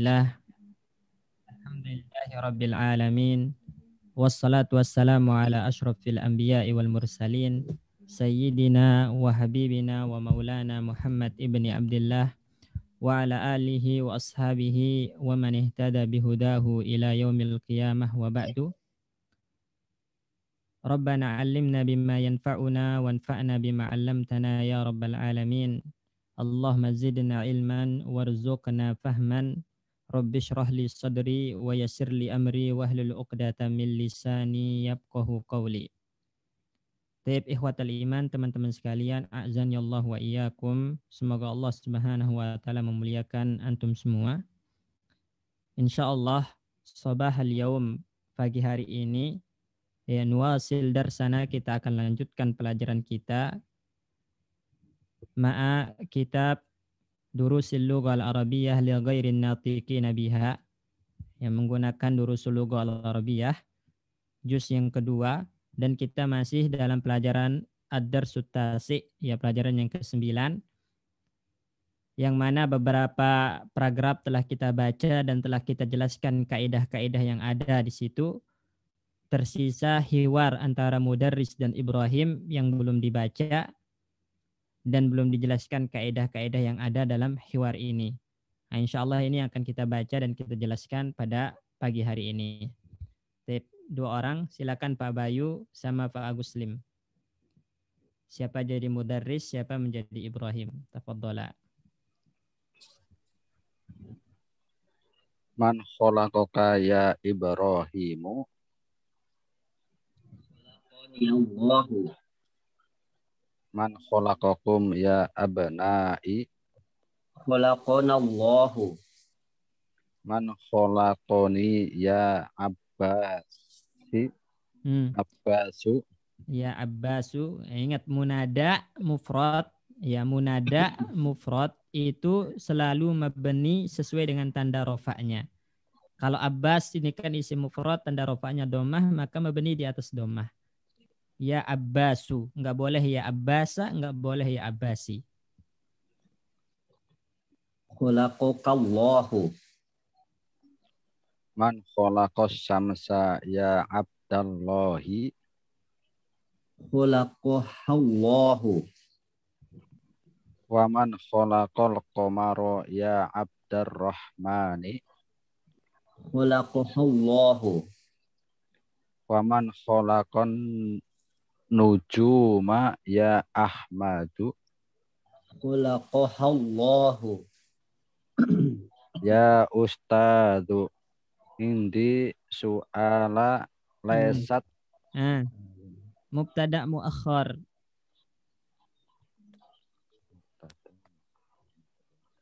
الله الحمد لله رب العالمين والصلاة والسلام على أشرف الأنبياء والمرسلين سيدنا وحبيبنا ومولانا محمد ابن عبد الله وعلى آله وأصحابه ومن اهتدى بهداه إلى يوم القيامة وبعد ربنا علمنا بما ينفعنا وانفعنا بما علمتنا يا رب العالمين اللهم زدنا علما وارزقنا فهما Rabbi syrah li sadri wa yasir li amri wa hlul uqdata min lisani yafqahu qawli. Taib ikhwatal iman teman-teman sekalian, azan ya Allah wa iyyakum. Semoga Allah Subhanahu wa taala memuliakan antum semua. Insyaallah sabah al-yaum pagi hari ini ya nuasil darsana kita akan lanjutkan pelajaran kita ma'a kitab durusil lugha al-arabiyyah li ghairi natiqina biha yang menggunakan durusul lugha al-arabiyyah juz yang kedua dan kita masih dalam pelajaran ad-darsu ya pelajaran yang ke-9 yang mana beberapa paragraf telah kita baca dan telah kita jelaskan kaidah-kaidah yang ada di situ. Tersisa hiwar antara Mudarris dan Ibrahim yang belum dibaca dan belum dijelaskan kaedah-kaedah yang ada dalam hiwar ini. Nah, insya Allah ini akan kita baca dan kita jelaskan pada pagi hari ini. Tip dua orang, silakan Pak Bayu sama Pak Agus Lim. Siapa jadi mudarris, siapa menjadi Ibrahim. Tafadola. Man kholakoka ya Ibrahimu. Man khalaqakum ya abna'i. Khalaqanallahu. Man khalaqani ya abbasi. Hmm. Abbasu. Ya Abbasu. Ingat munada mufrad. Ya munada mufrad itu selalu mebeni sesuai dengan tanda rofaknya. Kalau Abbas ini kan isi mufrad tanda rofaknya domah maka mebeni di atas domah ya Abbasu. Enggak boleh ya Abbasa, enggak boleh ya Abbasi. Khulaqukallahu. Man khulaqas samsa ya Abdallahi. Khulaquhallahu. Wa man khulaqal qamara ya Abdarrahmani. Khulaquhallahu. Wa man khulaqan nujuma ya Ahmadu. Kulakohallahu. ya Ustadu. Indi su'ala lesat. Hmm. Ah. Mubtada muakhar.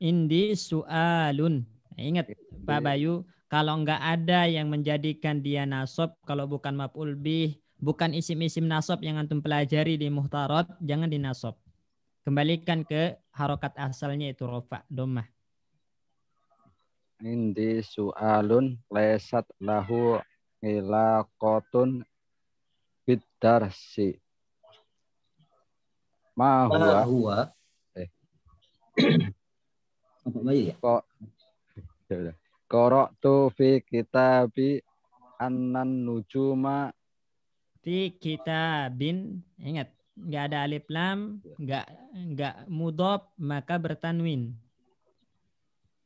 Indi su'alun. Ingat Pak iya. Bayu, kalau nggak ada yang menjadikan dia nasab kalau bukan mapul bih, bukan isim-isim nasab yang antum pelajari di muhtarot, jangan dinasab. Kembalikan ke harokat asalnya itu rofa, domah. Indi su'alun lesat lahu ila kotun bidarsi. Ma huwa. Ma huwa. Eh. Apa bayi ya? Kok. Korok tu fi kitabi anan nujuma di kita bin ingat nggak ada alif lam, nggak nggak mudop maka bertanwin.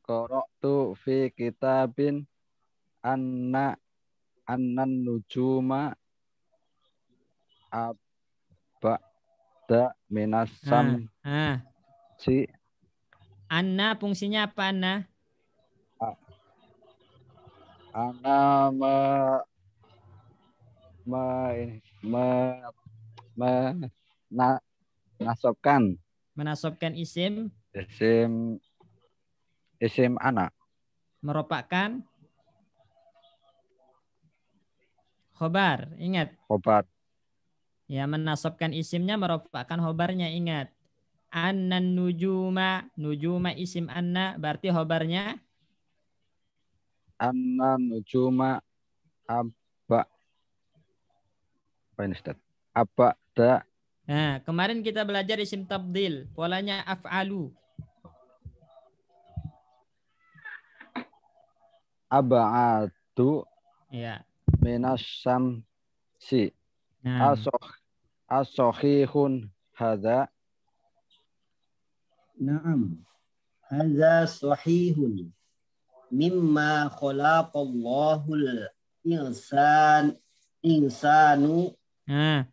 Korok tu fi kitabin anna annan nujuma apa minas minasam ah, ah. si anna fungsinya apa anna anna ma me, me, me, na, nasobkan menasobkan isim isim isim anak merupakan khobar ingat khobar ya menasobkan isimnya merupakan khobarnya ingat annan nujuma nujuma isim anna berarti khobarnya anna nujuma ab apa ini Ustaz? Apa da Nah, kemarin kita belajar isim tabdil, polanya af'alu. Aba'atu ya. minas samsi. Nah. Asoh, asohihun hada. Naam. Hada sahihun. Mimma khalaqallahul insan insanu Nah.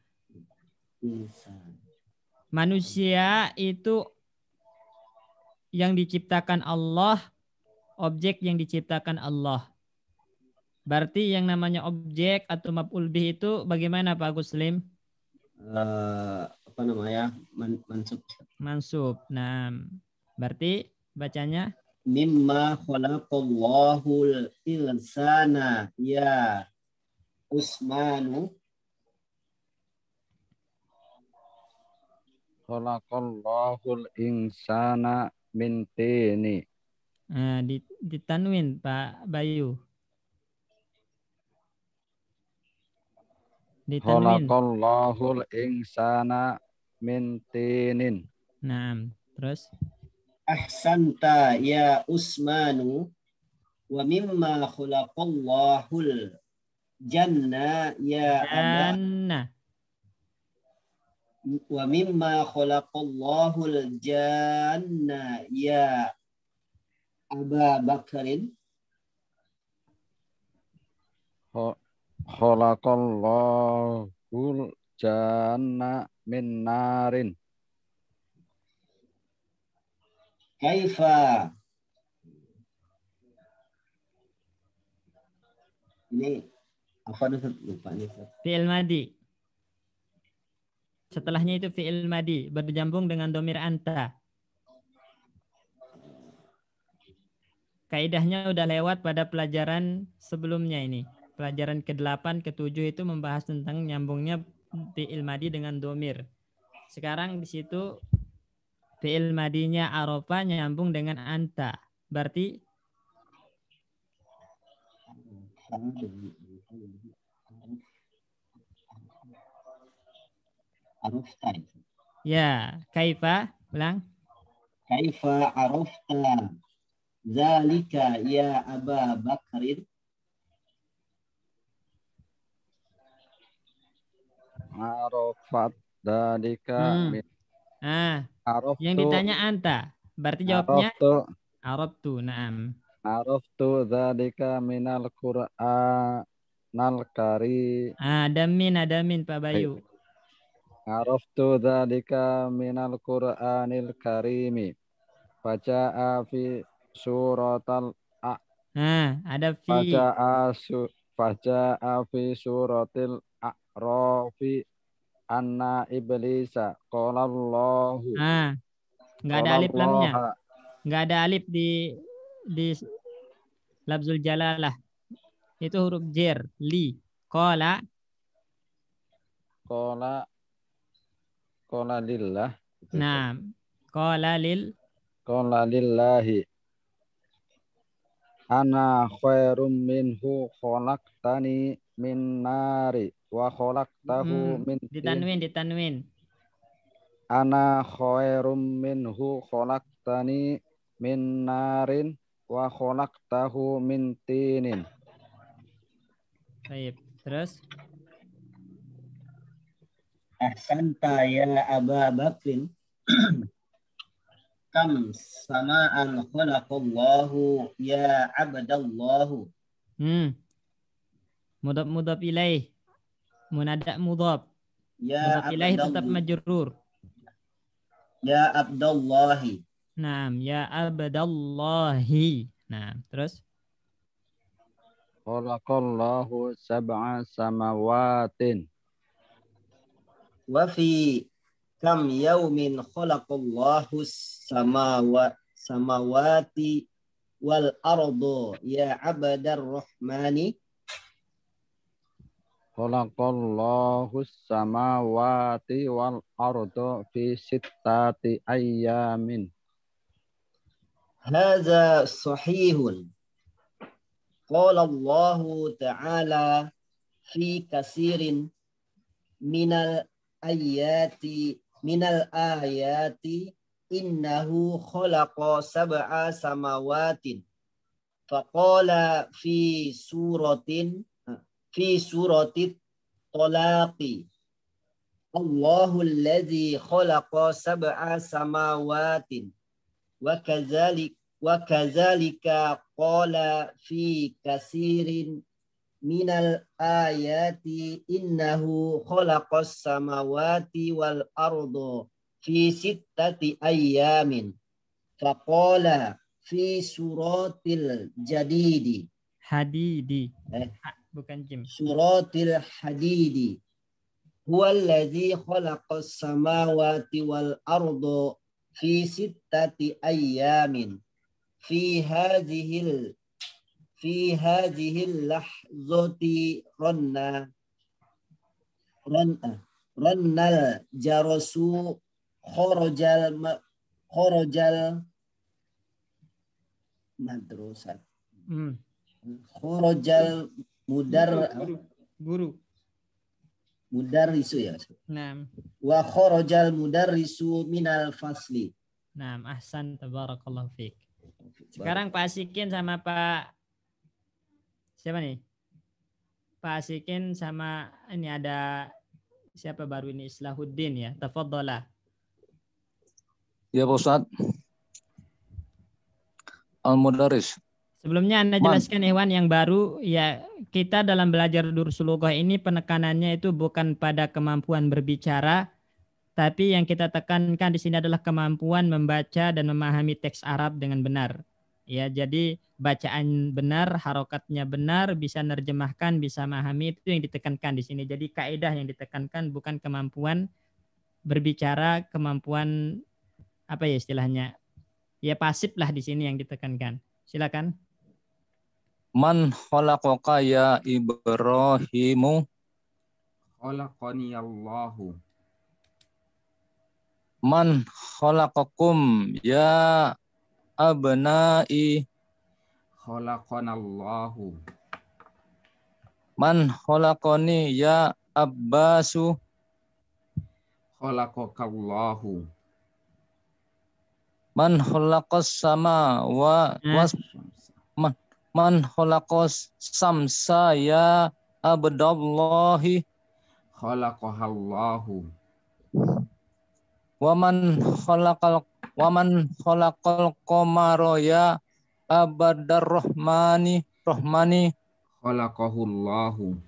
Manusia itu yang diciptakan Allah, objek yang diciptakan Allah. Berarti yang namanya objek atau maf'ul bih itu bagaimana Pak Guslim Slim? Uh, eh, apa namanya? Man, mansub. Mansub. Nah, berarti bacanya mimma khalaqallahu al-insana ya Usmanu khalaqallahul insana min tini. Nah, di, ditanwin Pak Bayu. Ditanwin. Khalaqallahul insana min tinin. Nah, terus. Ahsanta ya Usmanu wa mimma khalaqallahul janna ya Janna wa mimma khalaqallahu al-janna ya Aba Bakarin khalaqallahu janna min narin kaifa ini apa nih lupa nih fi'il madi Setelahnya itu fi'il madi berjambung dengan domir anta. Kaidahnya udah lewat pada pelajaran sebelumnya ini. Pelajaran ke-8, ke-7 itu membahas tentang nyambungnya fi'il madi dengan domir. Sekarang di situ fi'il madinya arofa nyambung dengan anta. Berarti arufta Ya, kaifa ulang. Kaifa arufta zalika ya Aba Bakrin? Arafat dalika hmm. Ah, Arof yang ditanya anta. Berarti jawabnya araftu. tu, na'am. tu dzalika minal nal kari. Ah, ada min, ada min Pak Bayu. Araftu dzalika minal Qur'anil Karimi. Baca fi suratal a. Nah, ada fi. Baca su baca fi suratil a'rafi anna iblisa qala Allah. Ah. Enggak ada alif lamnya. Enggak ada alif di di labzul jalalah. Itu huruf jer li. Qala Qala Kola lillah. Nah, kola lil. Kola lillahi. Ana khairum minhu khalaqtani min nari wa khalaqtahu hmm, min ditanwin ditanwin ana khairum minhu khalaqtani min narin wa khalaqtahu min tinin Baik, terus Ahsanta ya Aba Bakrin. Kam sama'an khalaqallahu ya abadallahu. Hmm. Mudab mudab ilaih. Munadak mudab. Ya mudab ilaih tetap majurur Ya Abdallahi. Naam, ya Abdallahi. Naam, terus. Khalaqallahu sab'a samawatin wa fi kam yaumin khalaqallahu samawa samawati wal ardo ya abadar rahmani Khalaqallahu samawati wal ardo fi sittati ayamin Hadza sahihun Qala Allah Ta'ala fi kasirin minal ayati minal ayati innahu khalaqa sab'a samawatin faqala fi suratin fi suratit talaqi Allahul alladhi khalaqa sab'a samawatin wa kadzalik wa kadzalika qala fi kasirin من الآيات إنه خلق السماوات والأرض في ستة أيام فقال في سورات الجديد حديد سورات الحديد هو الذي خلق السماوات والأرض في ستة أيام في هذه fi hadhihi lahzati ranna ranna rannal jarasu kharajal kharajal madrasat hmm. kharajal mudar guru mudarrisu ya Naam. wa kharajal mudarrisu minal fasli Naam, ahsan tabarakallahu fiik. Sekarang Pak Sikin sama Pak siapa nih? Pak Asikin sama ini ada siapa baru ini Islahuddin ya. Tafadhal. Ya Pak Ustaz. Al-Mudaris. Sebelumnya Anda jelaskan Iwan yang baru ya kita dalam belajar dursulugah ini penekanannya itu bukan pada kemampuan berbicara tapi yang kita tekankan di sini adalah kemampuan membaca dan memahami teks Arab dengan benar. Ya, jadi bacaan benar, harokatnya benar, bisa nerjemahkan, bisa memahami itu yang ditekankan di sini. Jadi kaidah yang ditekankan bukan kemampuan berbicara, kemampuan apa ya istilahnya? Ya pasif lah di sini yang ditekankan. Silakan. Man khalaqaka ya Ibrahimu khalaqani Allahu. Man khalaqakum ya abna'i khalaqanallahu Man khalaqani ya Abbasu khalaqakallahu Man khalaqas sama wa was man, man khalaqas samsa ya abdallahi khalaqahallahu Wa man khalaqal Waman khalaqal qamara ya abadar rahmani rahmani khalaqahullahu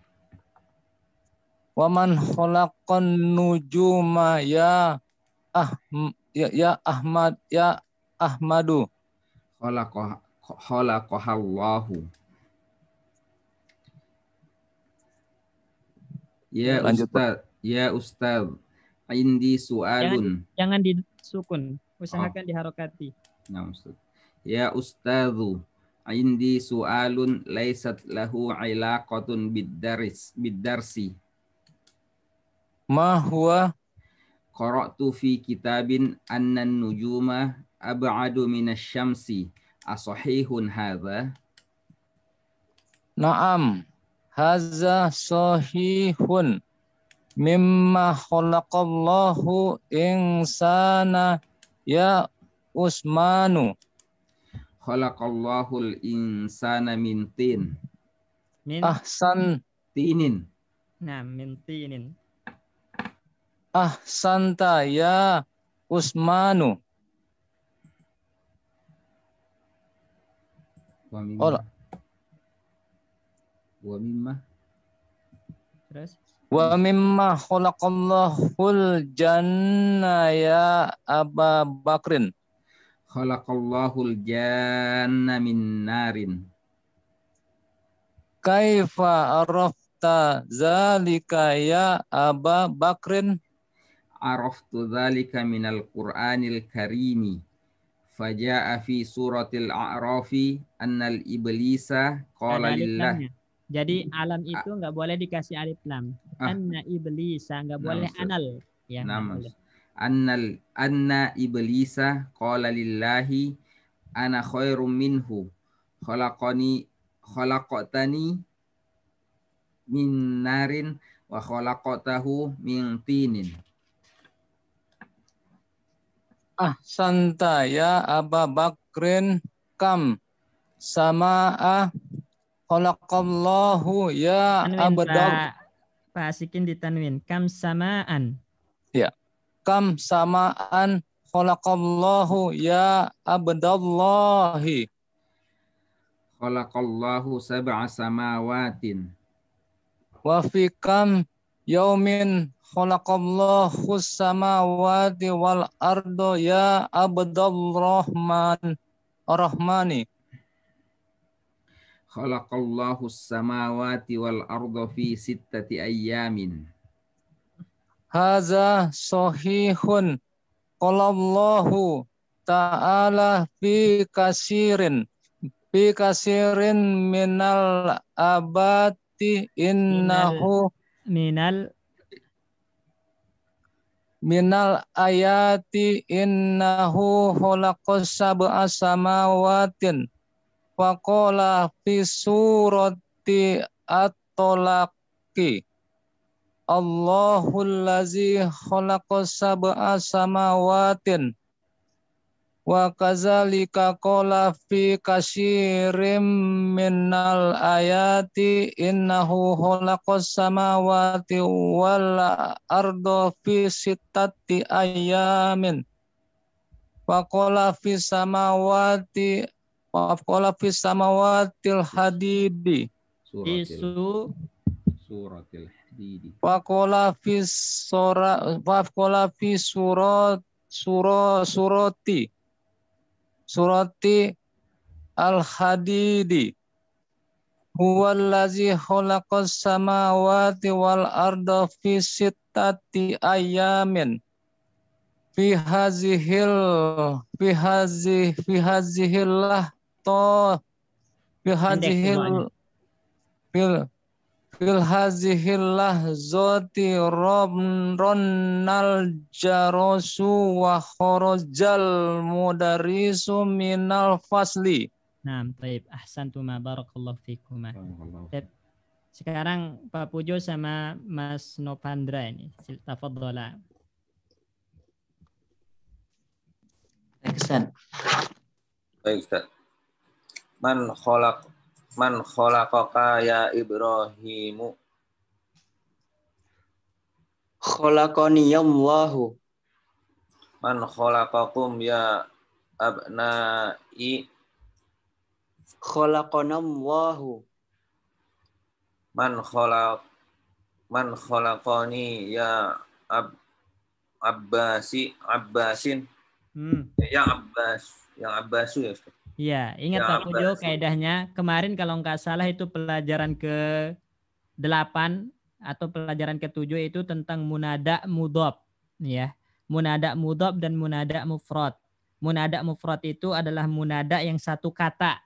Waman khalaqan nujuma ya ah ya, ya Ahmad ya Ahmadu khalaqah khalaqahallahu Ya Lanjut, Ustaz, ya Ustaz, indi sualun. Jangan, jangan disukun usahakan ah. oh. diharokati. Nah, Ustaz. Ya Ustazu, indi su'alun laisat lahu ilaqatun biddaris biddarsi. Ma huwa qara'tu fi kitabin anna nujuma ab'adu minasy syamsi. Asahihun hadza? Naam. Hadza sahihun. Mimma khalaqallahu insana Ya Usmanu. Khalaqallahul insana min tin. Min ahsan tinin. Nah, min tinin. Ahsanta ya Usmanu. Wa mimma. Wa mimma. Terus? Wa mimma khalaqallahul janna ya Aba Bakrin. Khalaqallahul janna min narin. Kaifa arafta zalika ya Aba Bakrin? Araftu zalika min al Qur'anil Karimi. Faja'a fi suratil A'rafi annal iblisa qala lillah. Ya? Jadi alam itu nggak boleh dikasih alif lam. Ah. anna iblisa nggak boleh anal ya nah, annal anna iblisa qala lillahi ana khairum minhu khalaqani khalaqatani min narin wa khalaqatahu min tinin Ah santa ya Aba Bakrin kam sama ah khalaqallahu ya abdak Asikin ditanwin. Kam samaan. Ya. Kam samaan khalaqallahu ya abdallahi. Khalaqallahu sab'a samawatin. Wa fi kam yaumin khalaqallahu samawati wal ardo ya abdallahman rahmani khalaqallahu samawati wal arda fi sittati ayyamin. Haza sahihun qalallahu ta'ala fi kasirin fi kasirin minal abati innahu minal minal ayati innahu khalaqas sab'a samawatin Fakola fi surati at tolaki Allahul lazi khalaqa sab'a samawatin. Wa kazalika kola fi kasirim minal ayati innahu khalaqas samawati wal ardo fi sitati ayamin. Wa kola fi samawati wa afqala fis samawatil hadidi isu suratil hadidi Fakola fis sura wa fis surat sura surati surati al hadidi huwallazi khalaqas samawati wal arda fi sittati ayamin fi hazihil fi hazih fi hazihillah atau fil hadhil fil fil hazihil lahzati ronal jarosu wa kharajal mudarisu minal fasli. Naam, taib. Ahsantuma barakallahu fikuma. Taib. Sekarang Pak Pujo sama Mas Nopandra ini. Tafadhala. Baik, Ustaz. Baik, Ustaz man kholak man kholakoka ya Ibrahimu kholakoni Allahu man kholakokum ya abnai kholaqanallahu man kholak man kholakoni ya ab abbasi abbasin hmm. ya abbas yang abbasu ya Ustaz Iya, ingat ya, aku Jo kaidahnya kemarin kalau nggak salah itu pelajaran ke 8 atau pelajaran ke-7 itu tentang munada mudob ya. Munada mudob dan munada mufrad. Munada mufrad itu adalah munada yang satu kata.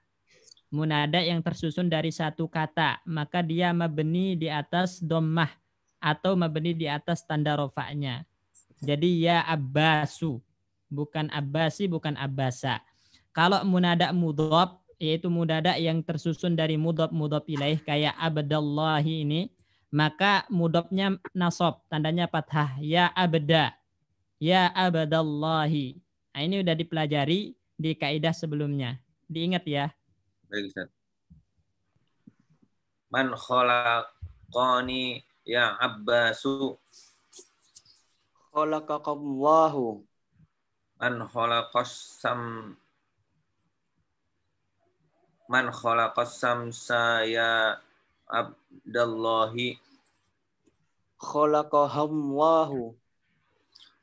Munada yang tersusun dari satu kata, maka dia mabni di atas dommah atau mabni di atas tanda rofaknya. Jadi ya abbasu, bukan abbasi, bukan abbasa. Kalau munada mudhob yaitu mudada yang tersusun dari mudhob mudhob ilaih kayak abdallahi ini maka mudhobnya nasob tandanya fathah ya abda ya abdallahi. Nah, ini sudah dipelajari di kaidah sebelumnya. Diingat ya. Baik, Ustaz. Man khalaqani ya Abbasu. Khalaqakallahu. Man khalaqas sam man khalaqas samsa ya abdallahi wahu.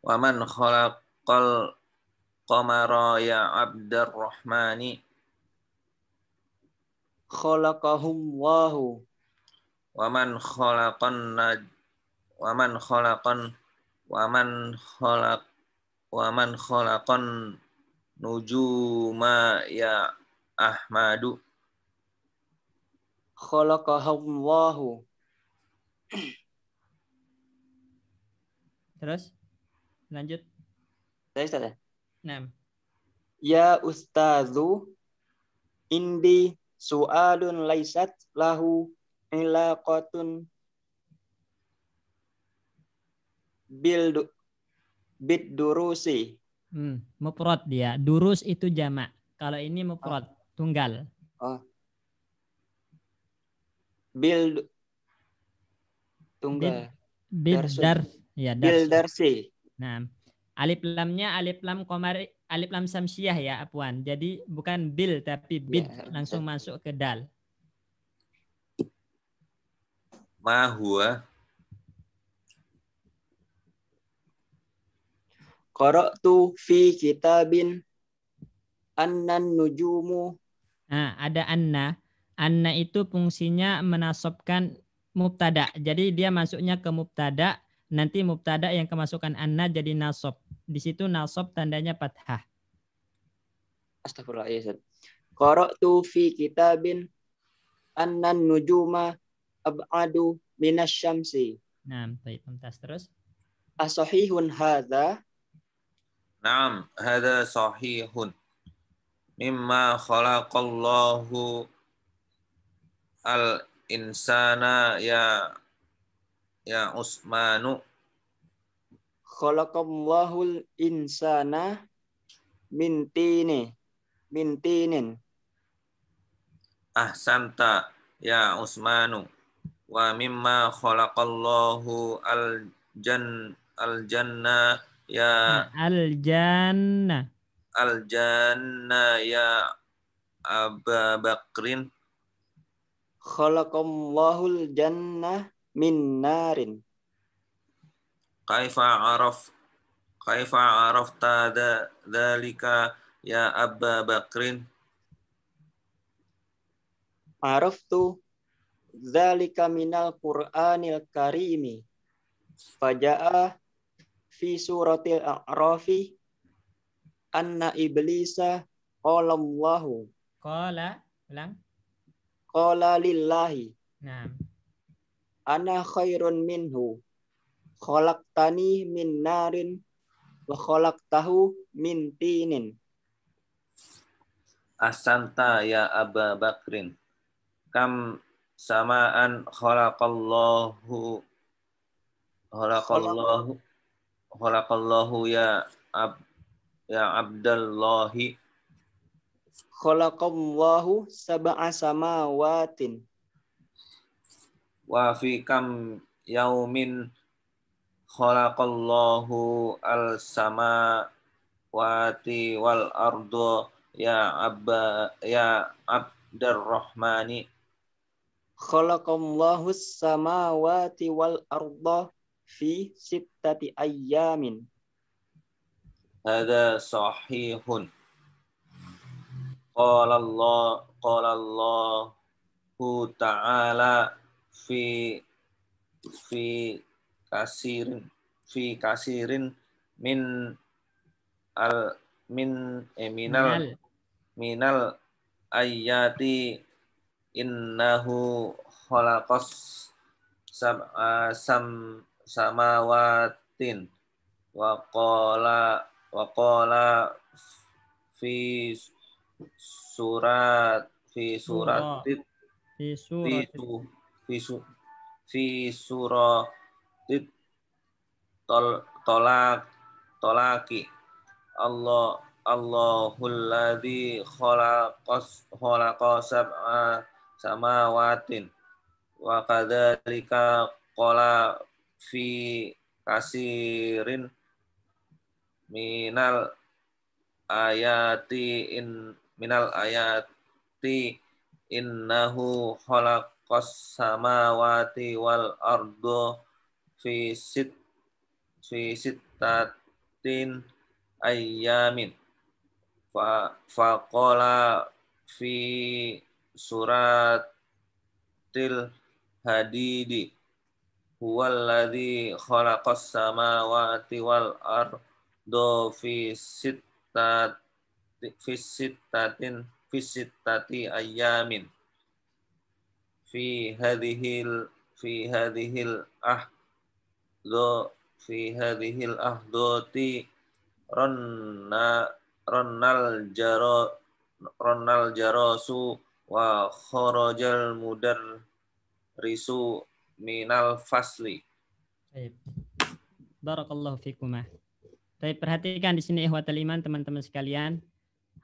wa man khalaqal qamara ya khalaqahum wahu wa man khalaqan wa man khalaqan wa man khalaq wa man khalaqan nujuma ya Ahmadu. Khalaqahallahu. Terus? Lanjut. Saya Ustaz. Naam. Ya Ustazu, indi su'alun laisat lahu ilaqatun bil bid durusi. Hmm, mufrad dia. Durus itu jamak. Kalau ini mufrad. Tunggal. Oh. Bill Tunggal. Bill, Bill Dar, ya Darsi. Bill Darsi. Nah, alif lamnya alif lam komar alif lam samsiah ya Apuan. Jadi bukan Bill tapi ya, Bid ya, ya. langsung ya. masuk ke dal. Mahua. tu fi kitabin annan nujumu Nah, ada anna. Anna itu fungsinya menasobkan mubtada. Jadi dia masuknya ke mubtada, nanti mubtada yang kemasukan anna jadi nasob. Di situ nasob tandanya fathah. Astagfirullahaladzim. Korok tufi fi kitabin Anna nujuma ab'adu minas syamsi. Nah, baik, pentas terus. Asohihun hadha. Naam, hadha sahihun mimma khalaqallahu al insana ya ya Usmanu wahul insana min tini min tinin ahsanta ya Usmanu wa mimma khalaqallahu al jan al janna ya al janna al janna ya Aba Bakrin khalaqallahul jannah min narin kaifa araf kaifa arafta dzalika ya abba Bakrin araftu dzalika minal qur'anil karimi faja'a fi suratil a'rafi anna iblisa qala Allahu. Qala ulang. Qala lillahi. Naam. Ana khairun minhu. Khalaqtani min narin wa khalaqtahu min tinin. Asanta ya Aba Bakrin. Kam samaan khalaqallahu khalaqallahu khalaqallahu ya Ab ya Abdullahi khalaqallahu sab'a samawatin wa fi kam yaumin khalaqallahu al wati wal ardu ya abba ya abdarrahmani khalaqallahu samawati wal arda fi sittati ayyamin Hada sahihun. Qala Allah, qala Allah ta'ala fi fi kasirin fi kasirin min al min eh, minal ayati innahu khalaqas sam sam samawatin wa qala waqala fi surat fi surat fi surat fi su fi surat tol tolak tolaki Allah Allahul ladzi khalaqas khalaqa sab'a samawatin wa kadzalika qala fi kasirin minal ayati in minal ayati innahu khalaqas samawati wal ardo fi sit fi sittatin ayyamin fa faqala fi suratil hadidi alladhi khalaqas samawati wal ardo do visitat visitatin fisitati ayamin fi hadhil fi hadhil ah do fi hadhil ti ronna ronal jaro ronal jarosu wa khorojal mudar risu minal fasli. Baik. Barakallahu fikumah. Tapi perhatikan di sini ikhwatul iman teman-teman sekalian.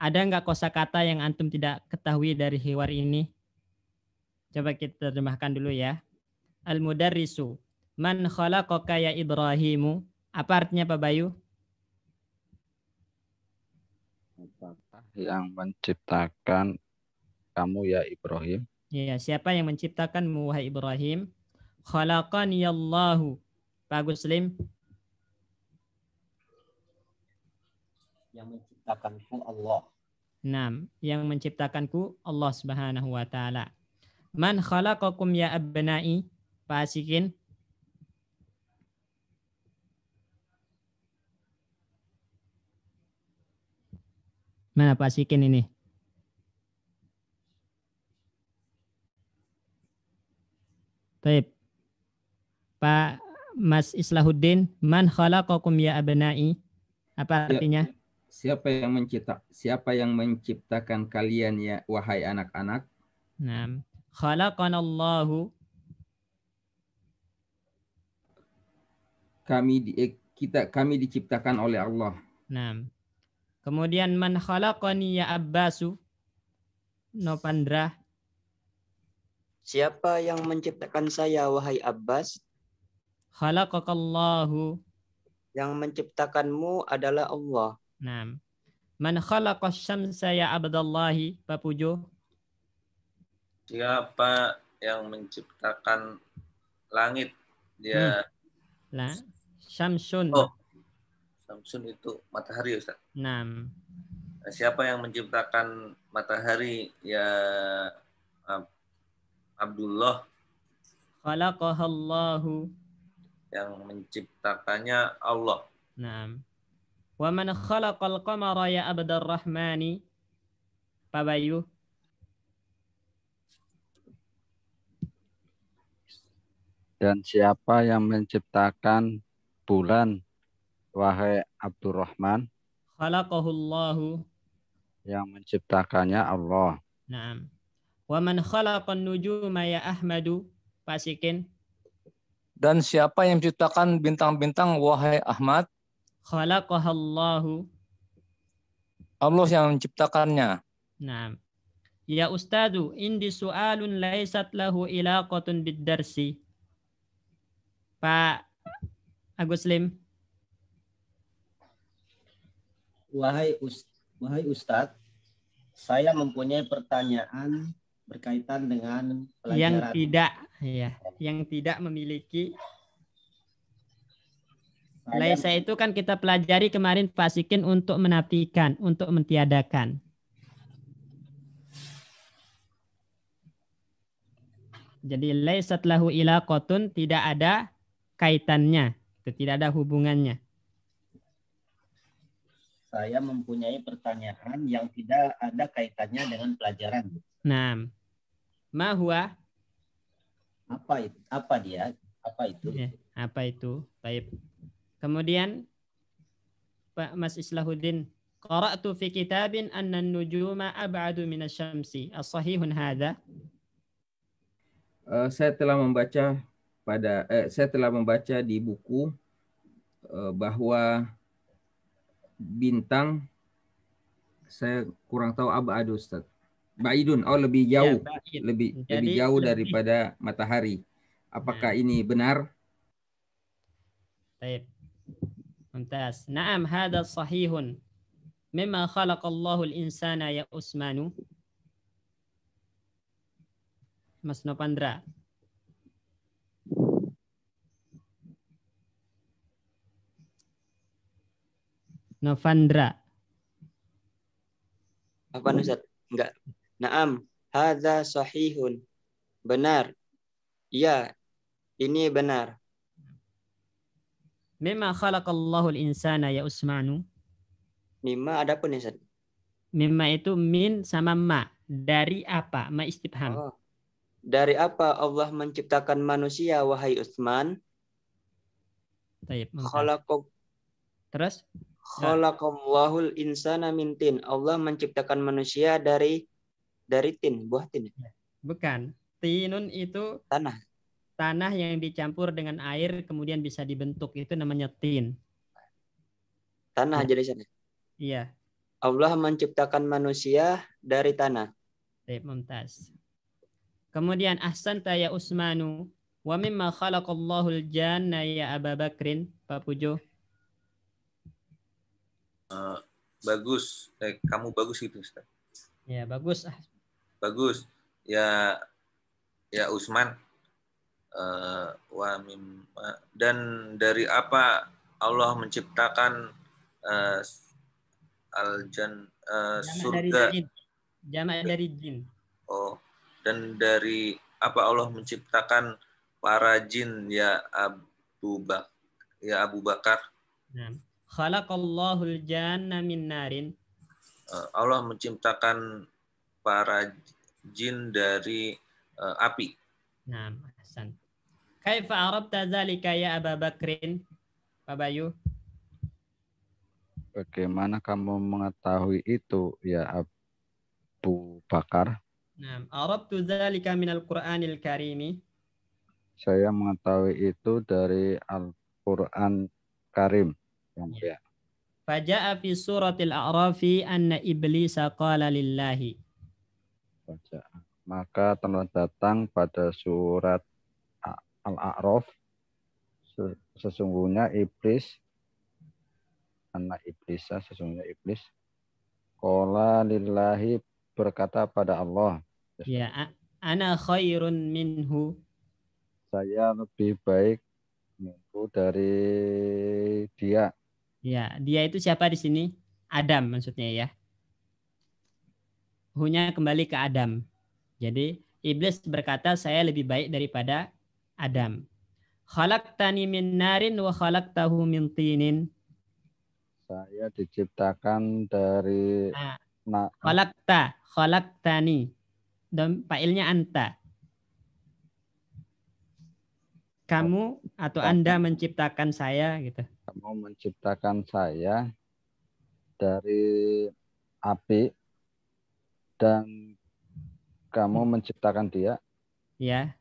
Ada nggak kosakata yang antum tidak ketahui dari hiwar ini? Coba kita terjemahkan dulu ya. Al-mudarrisu man khalaqaka ya Ibrahimu. Apa artinya Pak Bayu? Yang menciptakan kamu ya Ibrahim. Iya siapa yang menciptakanmu wahai Ibrahim? Khalaqani Allahu. Pak Guslim, yang menciptakanku Allah. Nam, yang menciptakanku Allah Subhanahu wa taala. Man khalaqakum ya abna'i? pasikin Mana pasikin ini? Taib. Pak Mas Islahuddin, man khalaqakum ya abna'i? Apa ya. artinya? Ya. Siapa yang mencipta siapa yang menciptakan kalian ya wahai anak-anak? Naam. Allah Kami di, eh, kita kami diciptakan oleh Allah. Naam. Kemudian man khalaqani ya Abbasu no pandra. Siapa yang menciptakan saya wahai Abbas? Allahu Yang menciptakanmu adalah Allah. Nah, man khalaqas syamsa ya abdallahi Pak Pujo? Siapa yang menciptakan langit? Dia hmm. La Syamsun. Oh. Syamsun itu matahari, Ustaz. Nah. Siapa yang menciptakan matahari? Ya Abdullah. Khalaqahallahu. Yang menciptakannya Allah. Naam. Wa man khalaqal qamara ya abdar rahmani. Pak Bayu. Dan siapa yang menciptakan bulan, wahai Abdurrahman? Khalaqahullahu. Yang menciptakannya Allah. Naam. Wa man khalaqan nujuma ya Ahmadu. Pak Sikin. Dan siapa yang menciptakan bintang-bintang, wahai Ahmad? khalaqahallahu Allah yang menciptakannya. Naam. Ya ustadu, indi su'alun laisat lahu ilaqatun bidarsi. Pak Agus Lim. Wahai Ust, wahai Ustadz, saya mempunyai pertanyaan berkaitan dengan pelajaran yang tidak ya, yang tidak memiliki Laisa itu kan kita pelajari kemarin fasikin untuk menafikan, untuk mentiadakan. Jadi laisat lahu kotun tidak ada kaitannya, tidak ada hubungannya. Saya mempunyai pertanyaan yang tidak ada kaitannya dengan pelajaran. Nah, mahua apa itu? Apa dia? Apa itu? Ya, apa itu? Baik. Kemudian Pak Mas Islahuddin, qara'tu fi kitabin anna an-nujuma ab'adu min asy-syamsi. As-sahihun hadza? Uh, eh, saya telah membaca pada eh, saya telah membaca di buku uh, bahwa bintang saya kurang tahu abadu Ustaz. Baidun oh lebih ya, jauh, ya, lebih Jadi, lebih jauh lebih. daripada matahari. Apakah nah. ini benar? Baik. ممتاز نعم هذا صحيح مما خلق الله الإنسان يا أسمان Mas Nopandra. Novandra. Apa Ustaz? Enggak. Naam, hadza sahihun. Benar. ya, ini benar. Mimma khalaqallahu al-insana ya Usmanu. Mimma ada pun ya Mimma itu min sama ma. Dari apa? Ma istibham. Oh. Dari apa Allah menciptakan manusia wahai Utsman? Taib. Khalaqo Terus? al insana min tin. Allah menciptakan manusia dari dari tin, buah tin. Bukan. Tinun itu tanah tanah yang dicampur dengan air kemudian bisa dibentuk itu namanya tin. Tanah iya. jadi sana. Iya. Allah menciptakan manusia dari tanah. Baik, mumtaz. Kemudian ahsanta taya Usmanu wa mimma khalaqallahu al-janna ya Aba Bakrin, Pak Pujo. Uh, bagus. Eh, kamu bagus itu, Ustaz. Ya, bagus. Ah. Bagus. Ya ya Usman, uh, wa mimma dan dari apa Allah menciptakan uh, eh, al jan uh, eh, Jama surga dari jamak dari jin oh dan dari apa Allah menciptakan para jin ya Abu Bak ya Abu Bakar nah. khalaqallahul janna min narin Allah menciptakan para jin dari uh, api. Nah, Kaifa arabta zalika ya Aba Bakrin? Pak Bayu. Bagaimana kamu mengetahui itu ya Abu Bakar? Naam, arabtu min minal Qur'anil Karimi. Saya mengetahui itu dari Al-Qur'an Karim. Yang ya. mulia. Faja'a fi suratil A'rafi anna iblisa qala lillahi. Faja'a. Maka telah datang pada surat Al-A'raf sesungguhnya iblis anak iblis ya, sesungguhnya iblis Kola lillahi berkata pada Allah. Ya, ana khairun minhu. Saya lebih baik minhu dari dia. Ya, dia itu siapa di sini? Adam maksudnya ya. Hunya kembali ke Adam. Jadi iblis berkata saya lebih baik daripada Adam. Khalaqtani min narin wa khalaqtahu min tinin. Saya diciptakan dari nah, ta, khalaqta, khalaqtani. Dan failnya anta. Kamu atau Anda menciptakan saya gitu. Kamu menciptakan saya dari api dan kamu hmm. menciptakan dia. Ya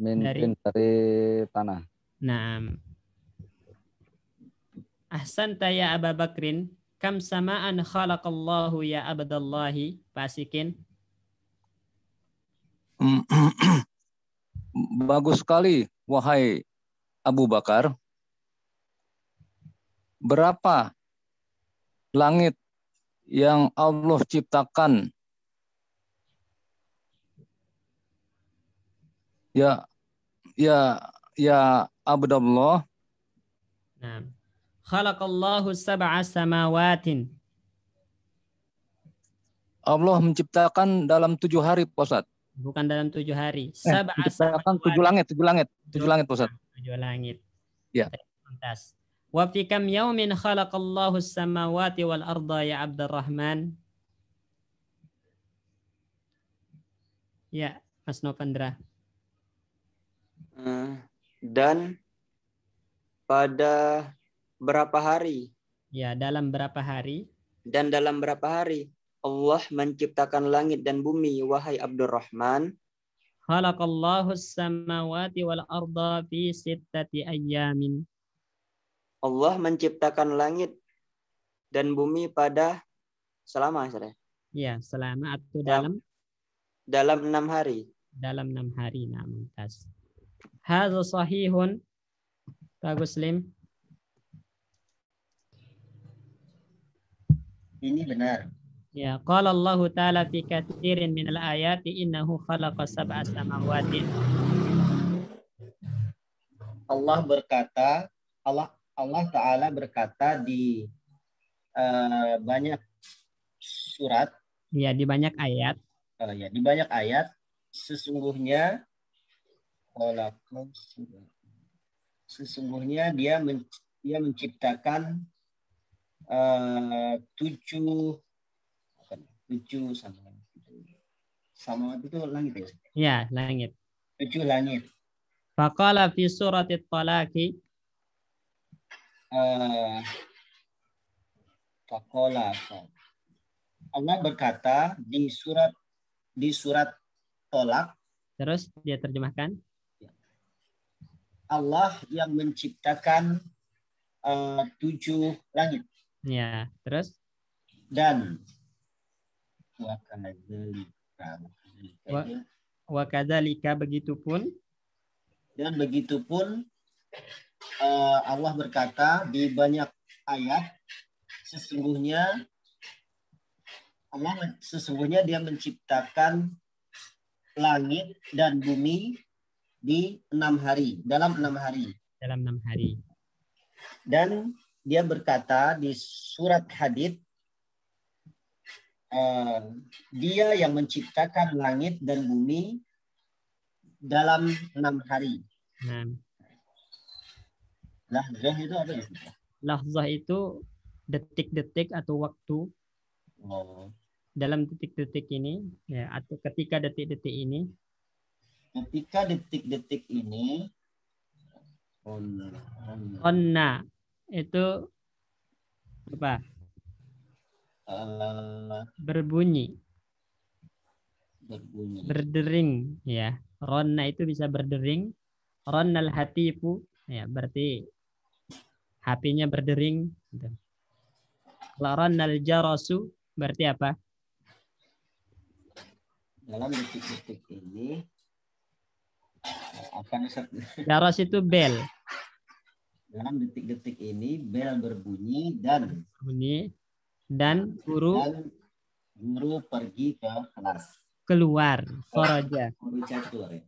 Min dari, dari tanah. Nah. Ahsan ya Aba Bakrin, kam sama'an khalaqallahu ya Abdallahi, Pasikin. Bagus sekali, wahai Abu Bakar. Berapa langit yang Allah ciptakan? Ya, ya ya Abdullah. Nah. Khalaqallahu sab'a samawatin. Allah menciptakan dalam tujuh hari, pusat. Bukan dalam tujuh hari. Eh, sab'a eh, menciptakan tujuh langit, tujuh langit, tujuh langit, pusat. Tujuh langit. Ya. Pantas. Wa fi kam yaumin khalaqallahu samawati wal arda ya Abdurrahman? Ya, Mas Novandra. Eh, dan pada berapa hari? Ya, dalam berapa hari? Dan dalam berapa hari Allah menciptakan langit dan bumi wahai Abdurrahman? Khalaqallahu samawati wal arda fi sittati ayyamin. Allah menciptakan langit dan bumi pada selama saya. Ya, selama atau dalam dalam enam hari. Dalam enam hari, nah, mumtaz. Hadza sahihun. Bagus Muslim. Ini benar. Ya, qala Allah taala fi katsirin minal ayati innahu khalaqa sab'a samawati. Allah berkata, Allah Allah taala berkata di uh, banyak surat. Ya, di banyak ayat. Uh, ya, di banyak ayat sesungguhnya Sesungguhnya dia men, dia menciptakan uh, tujuh tujuh sama sama itu langit ya? Ya, langit. Tujuh langit. Faqala fi surat talaqi uh, eh, Allah berkata di surat di surat tolak terus dia terjemahkan Allah yang menciptakan uh, tujuh langit. Ya, terus? Dan wakadalika begitu pun dan begitu pun uh, eh, Allah berkata di banyak ayat sesungguhnya Allah sesungguhnya dia menciptakan langit dan bumi di enam hari dalam enam hari dalam enam hari dan dia berkata di surat hadid eh, dia yang menciptakan langit dan bumi dalam enam hari Nah. lahzah itu apa ya lahzah itu detik-detik atau waktu oh. dalam detik-detik ini ya atau ketika detik-detik ini ketika detik-detik ini onna itu apa uh, berbunyi berbunyi berdering ya ronna itu bisa berdering ronnal hatipu ya berarti hatinya berdering gitu. kalau ronnal jarosu berarti apa dalam detik-detik ini apa nih oh, kan, itu bel. Dalam detik-detik ini bel berbunyi dan bunyi dan guru dan guru pergi ke kelas. Keluar, koraja Guru keluar. Ya.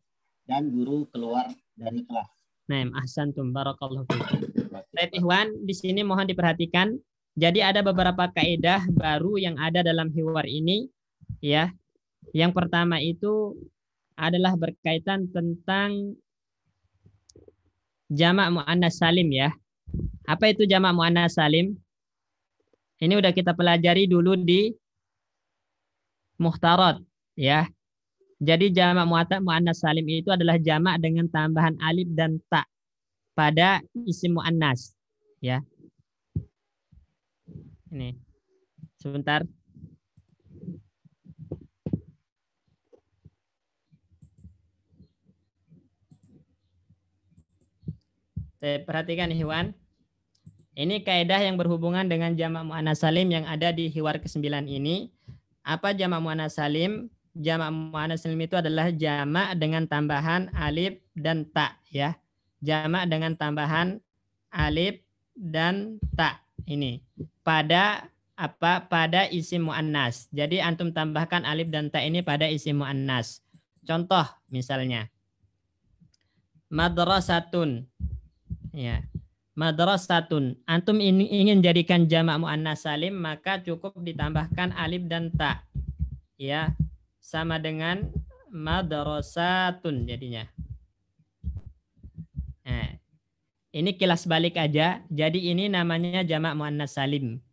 Dan guru keluar dari kelas. Naim, ahsantum barakallahu fiik. Baik Ikhwan, di sini mohon diperhatikan. Jadi ada beberapa kaidah baru yang ada dalam hiwar ini ya. Yang pertama itu adalah berkaitan tentang jamak muannas salim ya. Apa itu jamak muannas salim? Ini udah kita pelajari dulu di muhtarat ya. Jadi jamak muannas salim itu adalah jamak dengan tambahan alif dan ta pada isim muannas ya. Ini. Sebentar. perhatikan hewan. Ini kaidah yang berhubungan dengan jamak mu'anas salim yang ada di hiwar ke-9 ini. Apa jamak mu'anas salim? Jamak mu'anas salim itu adalah jamak dengan tambahan alif dan ta, ya. Jamak dengan tambahan alif dan ta ini pada apa pada isim muannas. Jadi antum tambahkan alif dan ta ini pada isim muannas. Contoh misalnya madrasatun Ya. Madrasatun. Antum ini ingin jadikan jamak muannas salim maka cukup ditambahkan alif dan ta. Ya. Sama dengan madrasatun jadinya. Nah, ini kilas balik aja. Jadi ini namanya jamak muannas salim.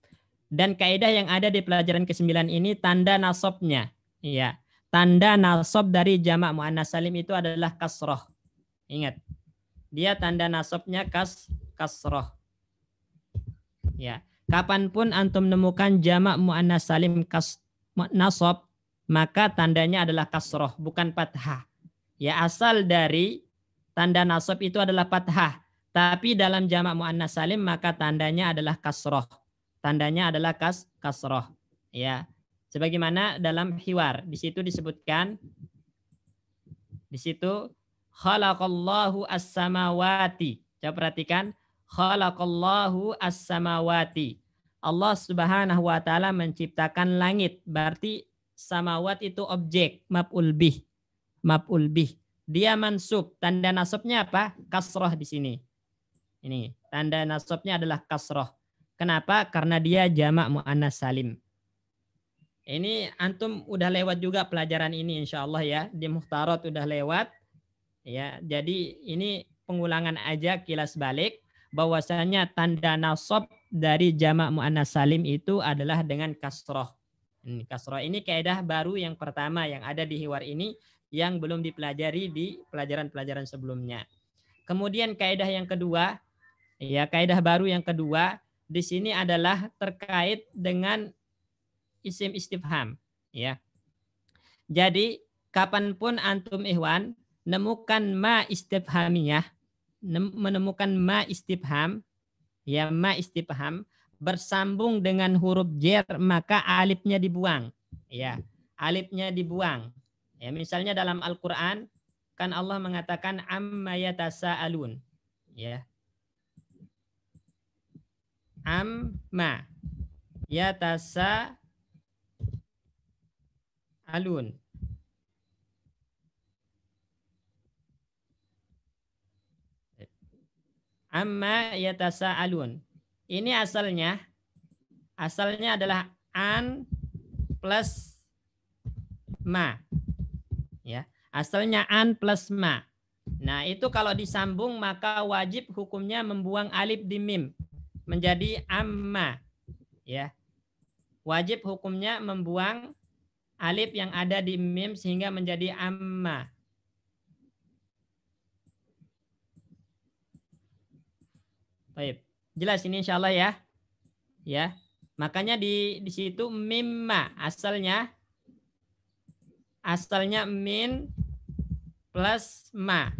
Dan kaidah yang ada di pelajaran ke-9 ini tanda nasobnya. Ya Tanda nasob dari jamak muannas salim itu adalah kasroh. Ingat, dia tanda nasabnya kas kasroh. Ya, kapanpun antum menemukan jamak muannas salim kas nasab, maka tandanya adalah kasroh, bukan fathah. Ya asal dari tanda nasab itu adalah fathah, tapi dalam jamak muannas salim maka tandanya adalah kasroh. Tandanya adalah kas kasroh. Ya, sebagaimana dalam hiwar di situ disebutkan di situ khalaqallahu as-samawati. Coba perhatikan, khalaqallahu as-samawati. Allah Subhanahu wa taala menciptakan langit. Berarti samawat itu objek maf'ul bih. Maf'ul bih. Dia mansub. Tanda nasabnya apa? Kasroh di sini. Ini tanda nasabnya adalah kasroh. Kenapa? Karena dia jamak mu'annas salim. Ini antum udah lewat juga pelajaran ini insya Allah ya. Di Muhtarot udah lewat Ya, jadi ini pengulangan aja kilas balik bahwasanya tanda nasab dari jamak muannas salim itu adalah dengan kasroh. Hmm, kasroh ini kaidah baru yang pertama yang ada di hiwar ini yang belum dipelajari di pelajaran-pelajaran sebelumnya. Kemudian kaidah yang kedua, ya kaidah baru yang kedua di sini adalah terkait dengan isim istifham, ya. Jadi kapanpun antum ihwan nemukan ma istifhamiyah, menemukan ma istifham, ya ma istifham bersambung dengan huruf jer maka alifnya dibuang, ya alifnya dibuang. Ya misalnya dalam Al-Qur'an kan Allah mengatakan amma yatasaalun. Ya. Amma yatasa alun Amma yatasa'alun. Ini asalnya asalnya adalah an plus ma. Ya, asalnya an plus ma. Nah, itu kalau disambung maka wajib hukumnya membuang alif di mim menjadi amma. Ya. Wajib hukumnya membuang alif yang ada di mim sehingga menjadi amma. Baik. Jelas ini insya Allah ya. Ya. Makanya di di situ mimma asalnya asalnya min plus ma.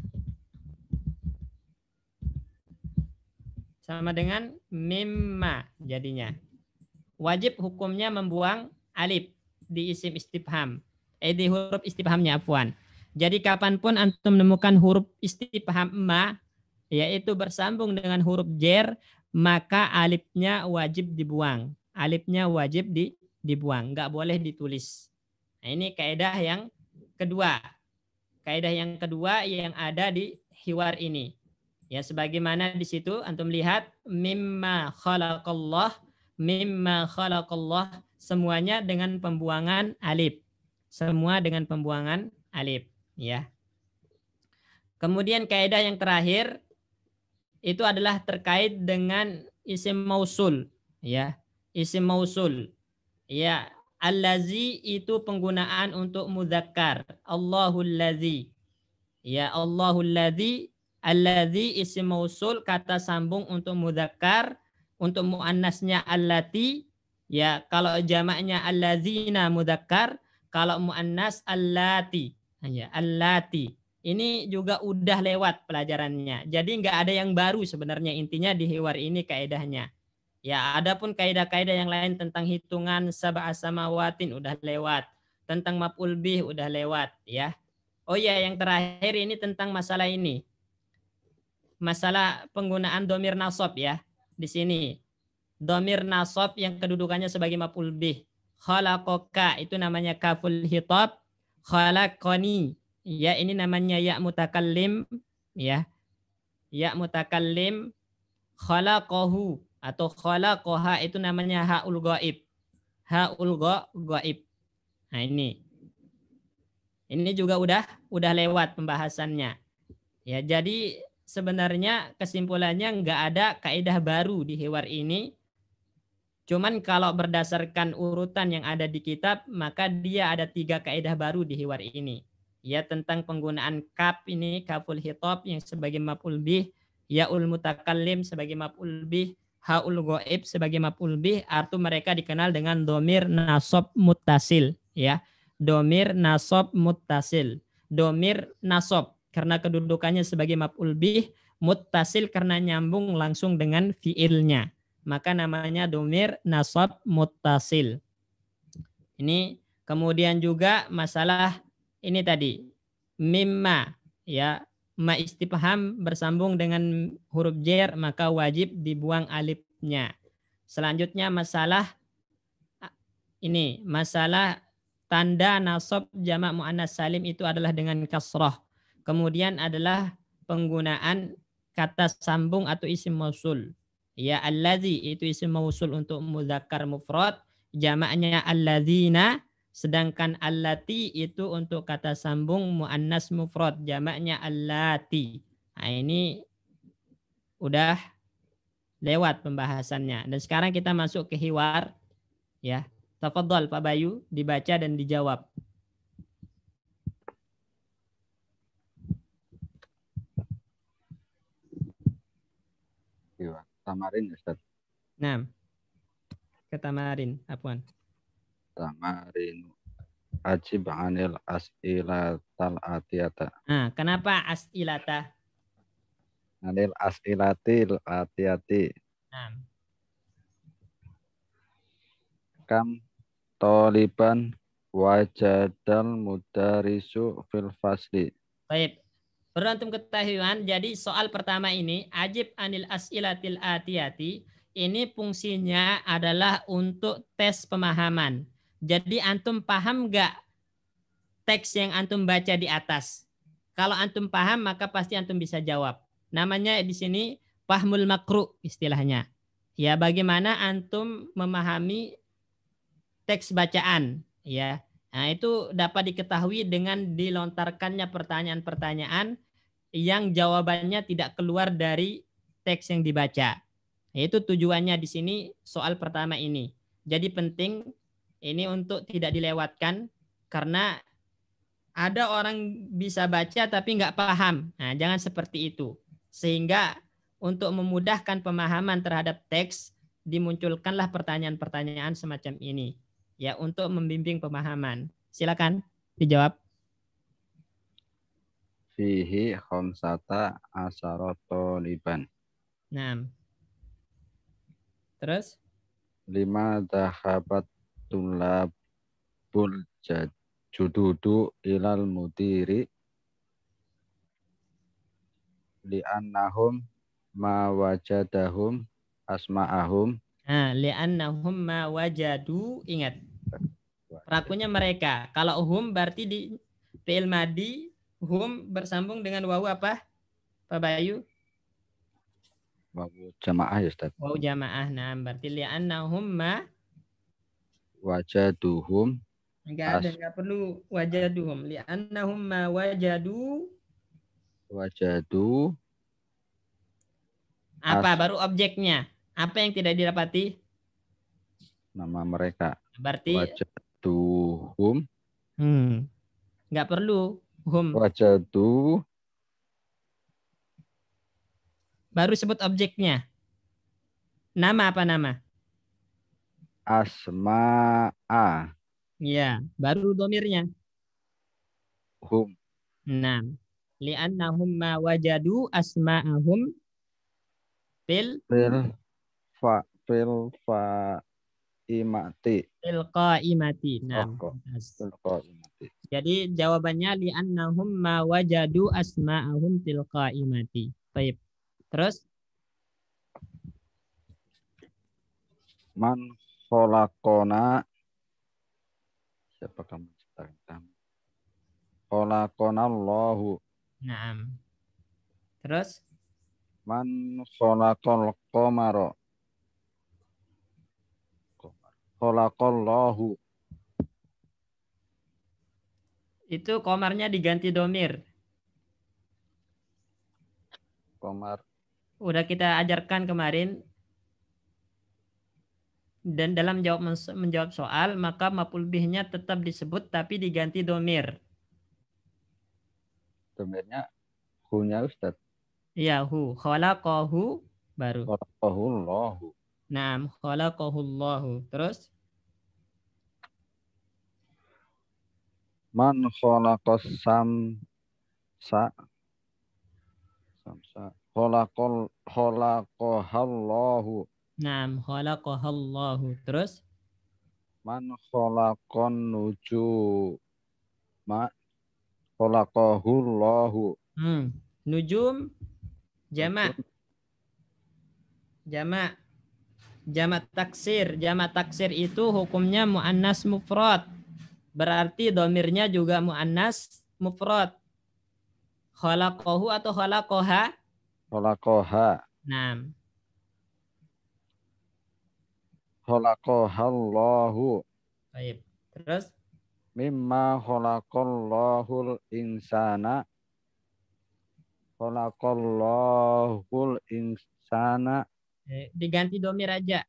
Sama dengan mimma jadinya. Wajib hukumnya membuang alif di isim istifham. Eh di huruf istifhamnya, Afwan. Jadi kapanpun antum menemukan huruf istifham ma yaitu bersambung dengan huruf jer, maka alifnya wajib dibuang. Alifnya wajib di, dibuang, nggak boleh ditulis. Nah, ini kaidah yang kedua. Kaidah yang kedua yang ada di hiwar ini. Ya, sebagaimana di situ antum lihat mimma khalaqallah, mimma khalaqallah semuanya dengan pembuangan alif. Semua dengan pembuangan alif, ya. Kemudian kaidah yang terakhir itu adalah terkait dengan isim mausul ya isim mausul ya allazi itu penggunaan untuk muzakkar Allahul ladzi ya Allahul ladzi allazi isim mausul kata sambung untuk muzakkar untuk muannasnya allati ya kalau jamaknya allazina muzakkar kalau muannas allati ya allati ini juga udah lewat pelajarannya. Jadi nggak ada yang baru sebenarnya intinya di hiwar ini kaidahnya. Ya, ada pun kaidah-kaidah yang lain tentang hitungan sama watin udah lewat, tentang maf'ul bih udah lewat ya. Oh iya, yang terakhir ini tentang masalah ini. Masalah penggunaan domir nasab ya di sini. Domir nasab yang kedudukannya sebagai maf'ul bih. koka itu namanya kaful hitab. Khalakoni ya ini namanya ya mutakallim ya. Ya mutakallim khalaqahu atau khalaqaha itu namanya haul gaib. Haul gaib. Nah ini. Ini juga udah udah lewat pembahasannya. Ya, jadi sebenarnya kesimpulannya nggak ada kaidah baru di hewar ini. Cuman kalau berdasarkan urutan yang ada di kitab, maka dia ada tiga kaidah baru di hewar ini ya tentang penggunaan kap ini kapul hitop yang sebagai maf'ul bih yaul mutakallim sebagai maf'ul bih haul goib sebagai maf'ul bih artu mereka dikenal dengan domir nasob mutasil ya domir nasob mutasil domir nasob karena kedudukannya sebagai maf'ul bih mutasil karena nyambung langsung dengan fiilnya maka namanya domir nasob mutasil ini kemudian juga masalah ini tadi mimma ya ma istifham bersambung dengan huruf jer maka wajib dibuang alifnya. Selanjutnya masalah ini masalah tanda nasab jamak muannas salim itu adalah dengan kasroh. Kemudian adalah penggunaan kata sambung atau isim mausul. Ya allazi itu isim mausul untuk muzakkar mufrad, jamaknya allazina Sedangkan allati itu untuk kata sambung muannas mufrad, jamaknya allati. Nah, ini udah lewat pembahasannya. Dan sekarang kita masuk ke hiwar ya. Tafadhol Pak Bayu dibaca dan dijawab. Hiwar tamarin Ustaz. Nah. Ke tamarin, apuan tamarin ajib anil as'ilatal atiyata. Nah, kenapa as'ilata? Anil as'ilatil atiyati. Nah. Kam toliban wajadal mudarisu fil fasli. Baik. Perlu antum ketahuan, jadi soal pertama ini, ajib anil as'ilatil atiyati, ini fungsinya adalah untuk tes pemahaman. Jadi antum paham nggak teks yang antum baca di atas? Kalau antum paham maka pasti antum bisa jawab. Namanya di sini pahmul makru istilahnya. Ya bagaimana antum memahami teks bacaan ya. Nah, itu dapat diketahui dengan dilontarkannya pertanyaan-pertanyaan yang jawabannya tidak keluar dari teks yang dibaca. Itu tujuannya di sini soal pertama ini. Jadi penting ini untuk tidak dilewatkan karena ada orang bisa baca tapi nggak paham. Nah, jangan seperti itu. Sehingga untuk memudahkan pemahaman terhadap teks, dimunculkanlah pertanyaan-pertanyaan semacam ini. Ya, untuk membimbing pemahaman. Silakan dijawab. Fihi khomsata asaroto liban. Nah. Terus? Lima dahabat tulabul jududu ilal mudiri annahum ma wajadahum asma'ahum Nah, annahum ma wajadu ingat. rakunya mereka. Kalau hum berarti di fi'il madi hum bersambung dengan wawu apa? Pak Bayu? Wawu jamaah ya Ustaz. Wawu jamaah. Nah, berarti annahum ma wajaduhum enggak ada, enggak perlu wajaduhum annahum ma wajadu wajadu apa baru objeknya apa yang tidak didapati nama mereka berarti wajaduhum hmm. enggak perlu hum wajadu baru sebut objeknya nama apa nama asma'a. Ya, baru domirnya. Hum. Nah, li'annahum ma wajadu asma'ahum fil fil fa fil fa imati. Fil qaimati. Nah. fil qaimati. Jadi jawabannya li'annahum ma wajadu asma'ahum fil qaimati. Baik. Terus man kolakona siapa kamu ceritakan? kami kolakona Allahu Naam. Terus? Man kholakol komaro. Kholakollahu. Itu komarnya diganti domir. Komar. Udah kita ajarkan kemarin dan dalam jawab menjawab soal maka maful bihnya tetap disebut tapi diganti domir. Domirnya hunya Ustaz. Iya hu. Khalaqahu baru. Khalaqahu Allahu. Naam, khalaqahu Allahu. Terus Man khalaqas sam sa sa khalaqal khalaqahallahu Naam, khalaqahallahu. Terus? Man khalaqan nuju ma khalaqahullahu. Hmm. Nujum jamak. Jamak. Jamak taksir. Jamak taksir itu hukumnya muannas mufrad. Berarti domirnya juga muannas mufrad. Khalaqahu atau khalaqaha? Khalaqaha. Naam. khalaqahallahu. Baik. Terus mimma khalaqallahul insana khalaqallahul insana eh, diganti domir aja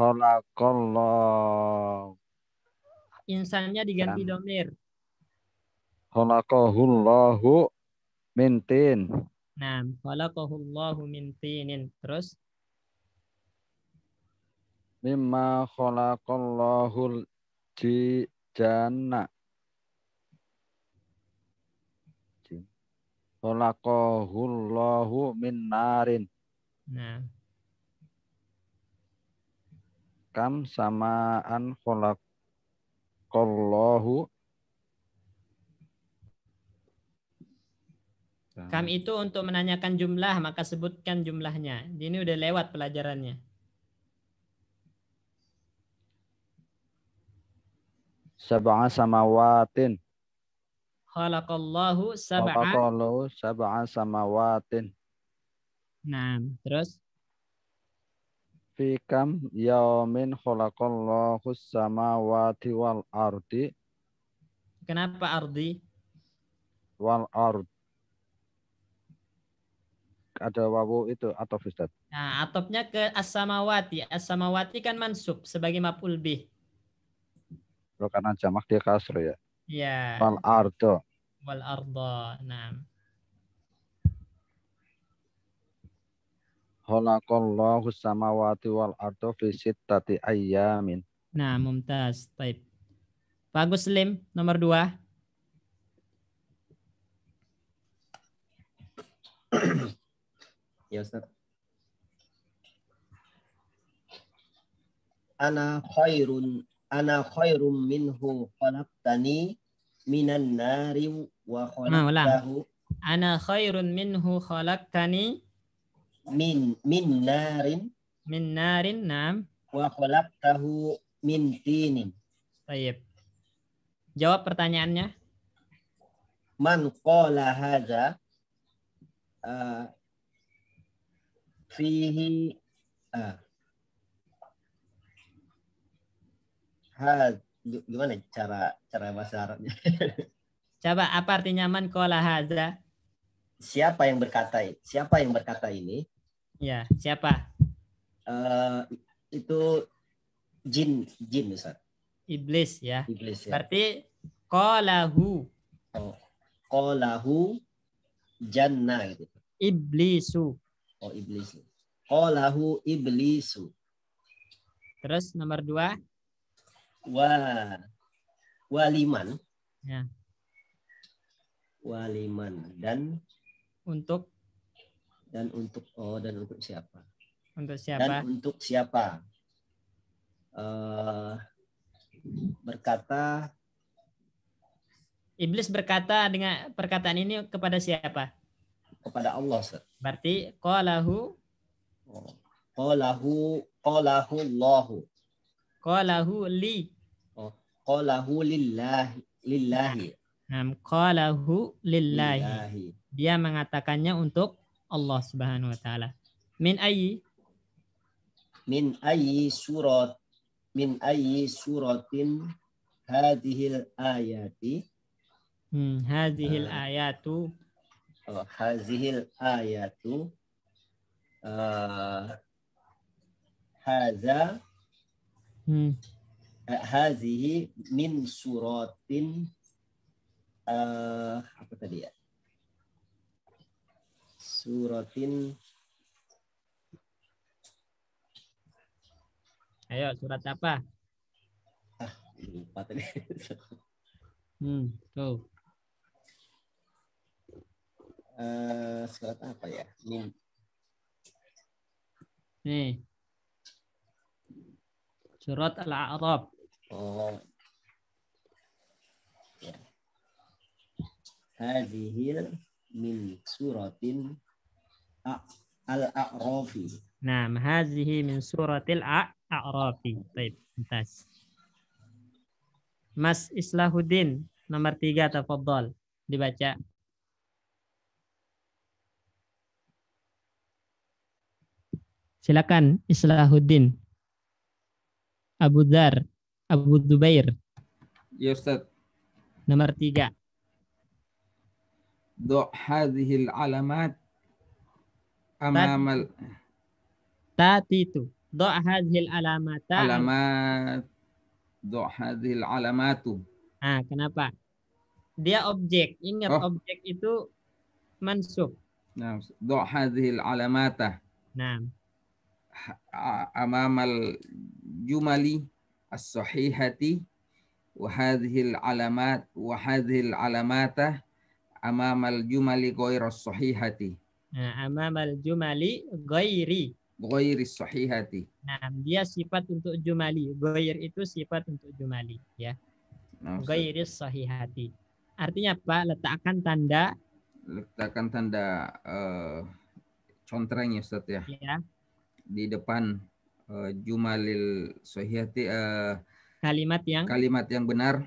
khalaqallahu insannya diganti Dan. domir khalaqahullahu mintin nah khalaqahullahu mintinin terus mimma khalaqallahu jana khalaqahullahu min narin nah kam samaan khalaqallahu Kam itu untuk menanyakan jumlah, maka sebutkan jumlahnya. Ini udah lewat pelajarannya. sab'a samawatin. Khalaqallahu sab'a. Khalaqallahu sab'a samawatin. Nah, terus? Fi kam yaumin khalaqallahu samawati wal ardi. Kenapa ardi? Wal ard. Ada wawu itu atau Ustaz? Nah, atopnya ke as-samawati. As-samawati kan mansub sebagai mapul bih. Kalau karena jamak dia kasro ya. Iya. Wal ardo. Wal ardo. Nah. Khalaqallahu samawati wal ardo fi sittati ayyamin. Nah, mumtaz. Baik. Bagus Slim, nomor dua. ya Ustaz. Ana khairun ana khairum minhu khalaqtani minan nari wa khalaqtahu ana khairun minhu khalaqtani min min narin min narin nam wa khalaqtahu min tinin Baik. Jawab pertanyaannya. Man qala hadza uh, fihi uh, ha, ah, gimana cara cara bahasa Arabnya? Coba apa artinya man kola haza? Siapa yang berkata siapa yang berkata ini? Ya, siapa? Uh, itu jin jin Ustaz. Iblis ya. Iblis ya. Berarti kolahu. Oh. Kolahu jannah gitu. Iblisu. Oh, iblisu Kolahu iblisu. Terus nomor dua wa waliman ya. waliman dan untuk dan untuk oh dan untuk siapa untuk siapa dan untuk siapa uh, berkata iblis berkata dengan perkataan ini kepada siapa kepada Allah Sir. berarti qalahu oh. qalahu qalahu Allahu qalahu li qalahu lillahi lillahi. Nah, qalahu lillahi. lillahi. Dia mengatakannya untuk Allah Subhanahu wa taala. Min ayyi min ayyi surat min ayyi suratin hadhil ayati hmm, hadhil uh, ah. ayatu oh, hadhil ayatu uh, ah, hadza hmm. Eh, hazihi min suratin uh, apa tadi ya? Suratin Ayo, surat apa? Ah, lupa tadi. hmm, go. Uh, eh, surat apa ya? Min. Nih. Surat Al-A'raf. Oh. hadhil min suratin al-a'rafi. Nah, hadhihi min suratil a'rafi. Baik, entas. Mas Islahuddin, nomor tiga, tafadhol. Dibaca. Silakan Islahuddin. Abu Dhar. Abu Dubair. Ya Ustaz. Nomor tiga. Do hadihil alamat amamal. Tati itu. Do hadihil alamat. Alamat. Do hadihil alamatu. Ah, kenapa? Dia objek. Ingat oh. objek itu mansub. Nah, do alamat Nah. Amamal jumali as-sahihati wa al alamat wa al alamata al jumali as sahihati. Nah, al jumali ghairi. Ghairi sahihati. Nah, dia sifat untuk jumali. Ghair itu sifat untuk jumali, ya. Nah, ghairi sahihati. Artinya apa? Letakkan tanda letakkan tanda uh, eh, contreng ya Ustaz ya. ya. Di depan Eh, jumalil sohiati uh, kalimat yang kalimat yang benar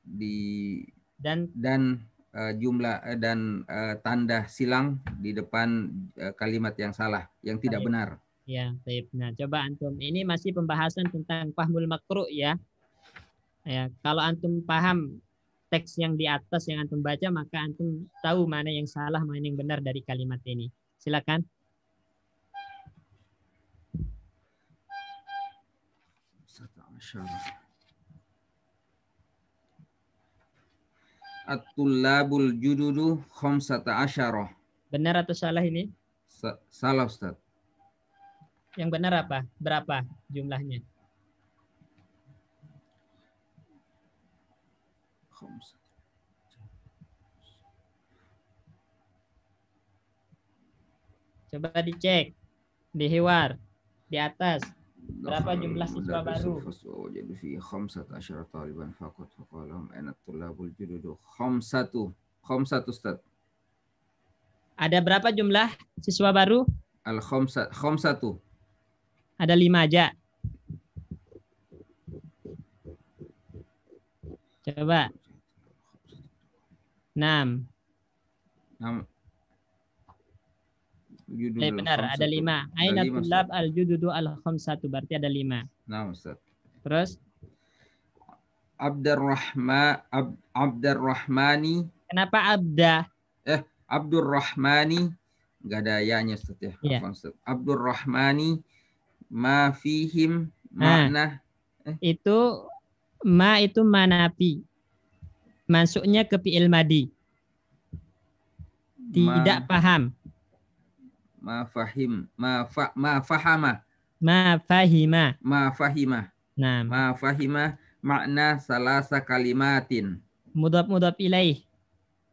di dan dan uh, jumlah uh, dan uh, tanda silang di depan uh, kalimat yang salah yang tidak benar. Ya, baik. Nah, coba antum ini masih pembahasan tentang fahmul makru ya. Ya, kalau antum paham teks yang di atas yang antum baca maka antum tahu mana yang salah, mana yang benar dari kalimat ini. Silakan. insyaallah At-tullabul jududu khamsata asyarah. Benar atau salah ini? Sa salah Ustaz. Yang benar apa? Berapa jumlahnya? Coba dicek di hewar di atas berapa jumlah siswa baru jadi fi khamsat asyara taliban faqat faqalahum ana tulabul jududu khamsatu khamsatu ustaz ada berapa jumlah siswa baru al khamsat khamsatu ada lima aja coba enam enam jududu eh, benar, ada lima. Aina tulab al jududu al khamsatu berarti ada lima. Nah, Ustaz. Terus Abdurrahma Ab, Abdurrahmani. Kenapa Abda? Eh, Abdurrahmani enggak ada ya-nya Ustaz ya. ya. Abdurrahmani ma fihim nah, makna nah, eh. itu ma itu manapi. Masuknya ke fi'il madi. Tidak ma... paham ma fahim ma fa ma fahama ma fahima ma fahima nah ma fahima makna salasa kalimatin mudab mudab ilaih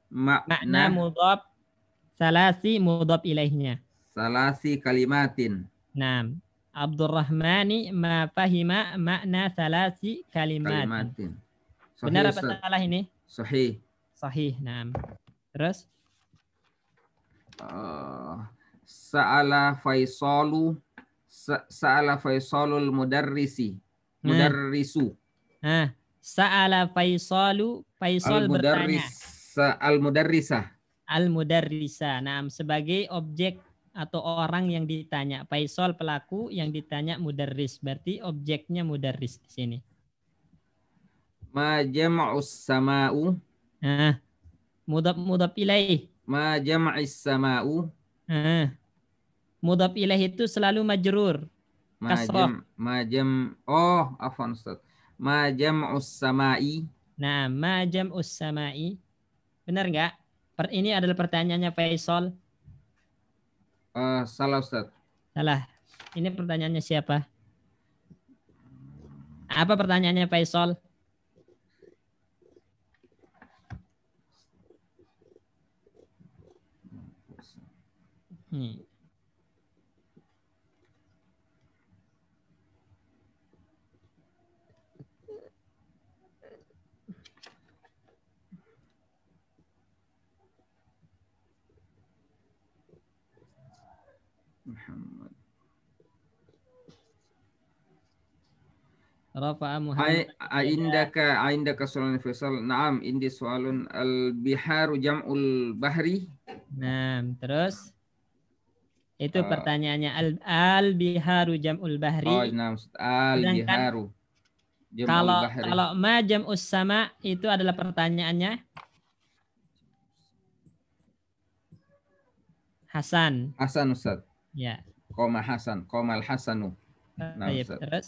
makna, makna si salasi ilainya. ilaihnya salasi kalimatin nah Abdurrahmani ma fahima makna salasi kalimatin, kalimatin. benar apa salah ini sahih sahih nah terus uh, sa'ala Faisalu sa'ala Faisalul mudarrisi. Eh. Mudarrisu. Eh, sa'ala Faisalu Faisal bertanya. Al mudarrisa. Al mudarrisa. Nah, sebagai objek atau orang yang ditanya. Faisal pelaku yang ditanya mudarris. Berarti objeknya mudarris di sini. Ma jama'us sama'u. Nah, eh, mudap mudap ilaih. Ma jama'is sama'u. Nah mudhaf ilaih itu selalu majrur. Majam, majam. Oh, afwan Ustaz. Majam ussamai. Nah, majam ussamai. Benar nggak? Ini adalah pertanyaannya Faisal. Uh, salah Ustaz. Salah. Ini pertanyaannya siapa? Apa pertanyaannya Faisal? Hmm. Rafa'a Muhammad. Aindaka aindaka soal fisal. Naam, indi soalun al biharu jam'ul bahri. Naam, terus itu uh, pertanyaannya al, al biharu jam'ul bahri. Oh, naam, al biharu. kalau kalau ma jam'us sama itu adalah pertanyaannya. Hasan. Hasan Ustaz. Ya. Koma Hasan, Koma al Hasanu. Nah, Ustaz. Terus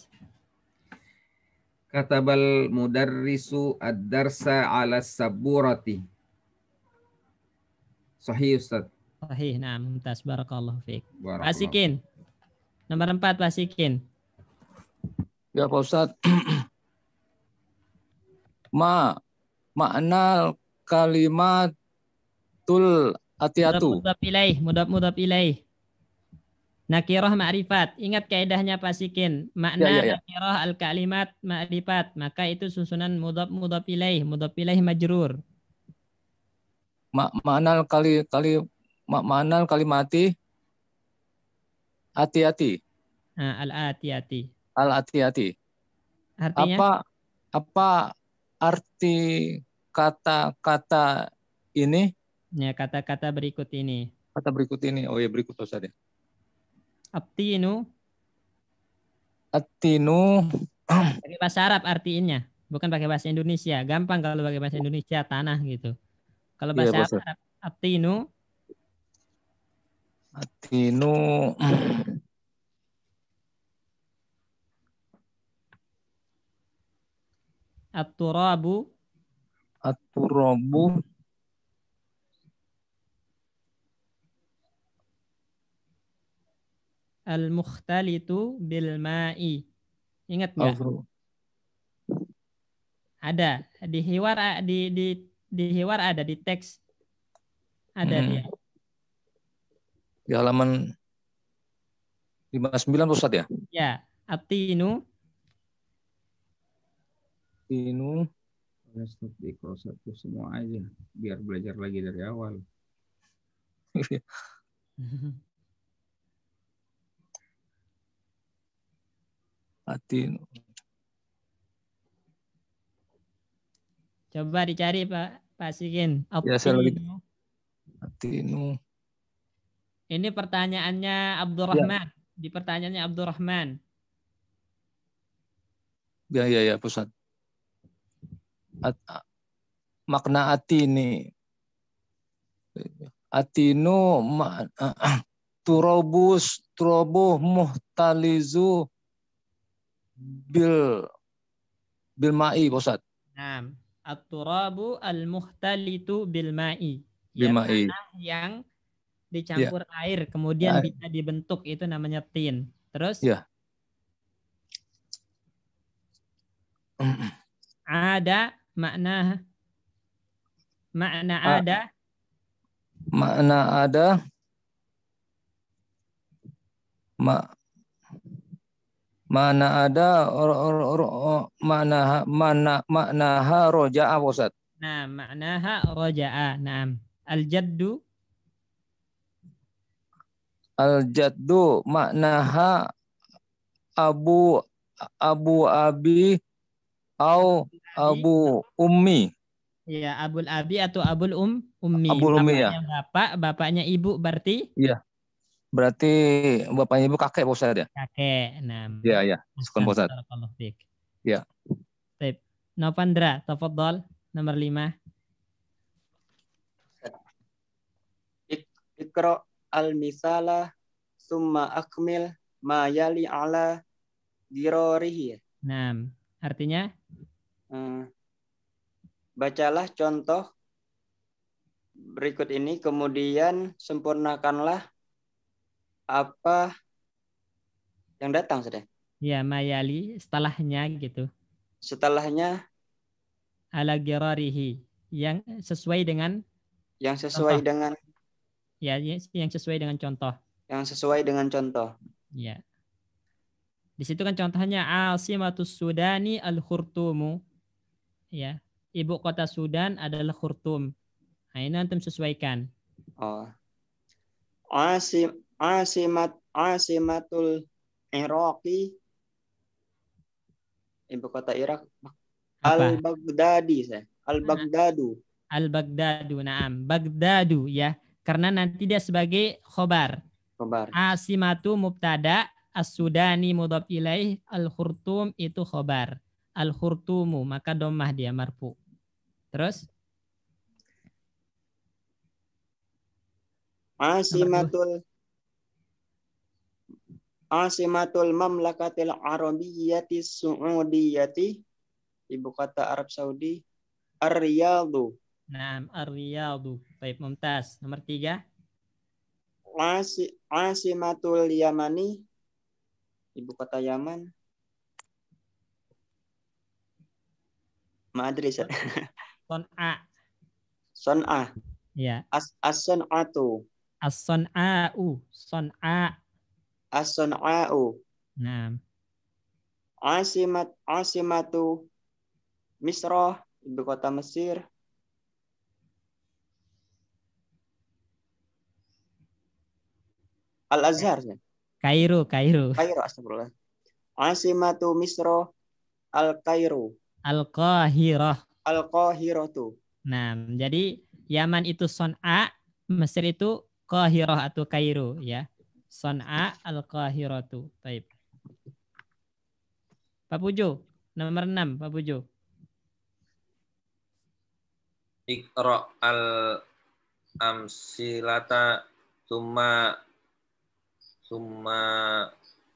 katabal mudarrisu ad-darsa ala saburati. Sahih Ustaz. Sahih, nah mumtaz. Barakallahu fiik. Barakallahu. Nomor empat, Pak Sikin. Ya Pak Ustaz. Ma makna kalimatul atiatu. Mudab mudab ilaih, mudab mudab ilaih. Nakiroh ma'rifat. Ingat kaidahnya Pak Sikin. Makna ya, ya, ya. nakiroh al-kalimat ma'rifat. Maka itu susunan mudhab mudhab ilaih. Mudhab ilaih majrur. makna kali kali ma makna kalimati hati-hati. Nah, al-hati-hati. Al-hati-hati. Artinya? Apa apa arti kata-kata ini? Ya, kata-kata berikut ini. Kata berikut ini. Oh ya, berikut saja. ya. Atinu. Atinu. Pakai bahasa Arab artinya, bukan pakai bahasa Indonesia. Gampang kalau pakai bahasa Indonesia tanah gitu. Kalau bahasa, iya, yeah, bahasa. Arab Atinu. Atinu. Aturabu. Aturabu. at al-mukhtalitu bil ma'i. Ingat nggak? Oh, ada di hiwar di di di hiwar ada di teks ada hmm. dia. Di halaman 59 Ustaz ya? Ya, atinu atinu udah di close satu semua aja biar belajar lagi dari awal. Atin. Coba dicari Pak Pak Sigin. Ya, Atinu. Ini pertanyaannya Abdurrahman. Ya. Di pertanyaannya Abdurrahman. Ya, ya, ya, pusat. At, makna ini Atinu ma, uh, turobus turobuh muhtalizu bil bil ma'i Ustaz. Naam. At-turabu al-muhtalitu bil ma'i. Bil ya, ma'i. Yang dicampur ya. air kemudian air. bisa dibentuk itu namanya tin. Terus? Ya. Ada makna makna A ada makna ada mak Mana ada or, or, or, or, mana mana ha roja'a Ustaz. Nah, ha roja'a. Naam. Al-jaddu Al-jaddu ha abu abu abi au abu ummi. Ya, abul abi atau abul um ummi. Abul ummi ya. Bapak, bapaknya ibu berarti? Iya. Berarti bapaknya ibu kakek Pak Ustaz ya? Kakek. Nah. Iya, iya. Sukun Pak Ustaz. Iya. Baik. Novandra, tafadhol nomor lima. ikro al-misala summa akmil ma yali ala dirorihi. Nah, artinya? Hmm, bacalah contoh berikut ini, kemudian sempurnakanlah apa yang datang sudah? Ya? ya, mayali setelahnya gitu. Setelahnya ala girarihi yang sesuai dengan yang sesuai contoh. dengan ya, ya yang sesuai dengan contoh. Yang sesuai dengan contoh. Ya. Di situ kan contohnya Asimatus Sudani al-Khurtumu. Ya, ibu kota Sudan adalah Khurtum. Nah, ini antum sesuaikan. Oh. Asim asimat asimatul Iraqi ibu kota Irak Al Baghdadi saya Al Baghdadu Al ah. Baghdadu naam Baghdadu ya karena nanti dia sebagai khobar khobar asimatu mubtada as-sudani mudhaf ilaih al-khurtum itu khobar al-khurtumu maka domah dia marfu terus asimatul asimatul mamlakatil arabiyyati su'udiyyati ibu kota Arab Saudi Ar-Riyadhu. Nah, Ar-Riyadhu. Baik, Mumtaz. Nomor tiga. Asi, asimatul Yamani ibu kota Yaman. Madrid. Son A. Ya. As As-Son'atu. as Son A as au, Naam. Asimat asimatu Misra, ibu kota Mesir. Al-Azhar. Kairo, Kairo. Kairo, astagfirullah. Asimatu Misra Al-Kairo. Al-Qahirah. Al-Qahirah tuh. Nah, jadi Yaman itu Son'a, Mesir itu Qahirah atau Kairo ya. Son'a Al-Qahiratu. Taib. Pak Pujo, nomor 6, Pak Pujo. Iqra al amsilata summa summa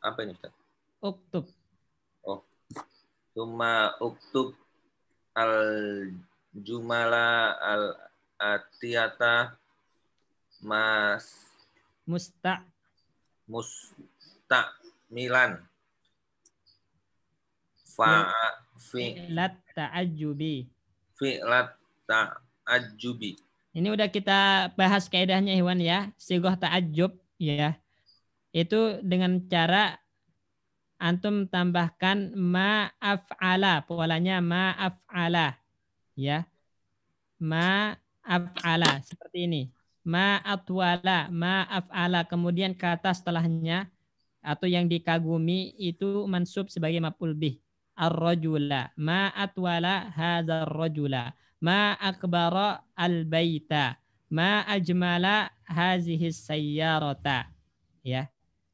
apa ini Ustaz? Uktub. Oh. Summa uktub al jumala al atiyata mas musta milan fa fi'lat ta'ajjubi fi'lat ta'ajubi ini udah kita bahas kaidahnya Hewan ya sigoh ta'ajub ya itu dengan cara antum tambahkan maaf ma'af'ala polanya maaf ma'af'ala ya Maaf ma'af'ala seperti ini ma atwala, ma af'ala. Kemudian kata setelahnya atau yang dikagumi itu mansub sebagai maf'ul bih. Ar-rajula, ma atwala hadzal rajula, ma akbara al-baita, ma ajmala hazihi sayyarata. Ya.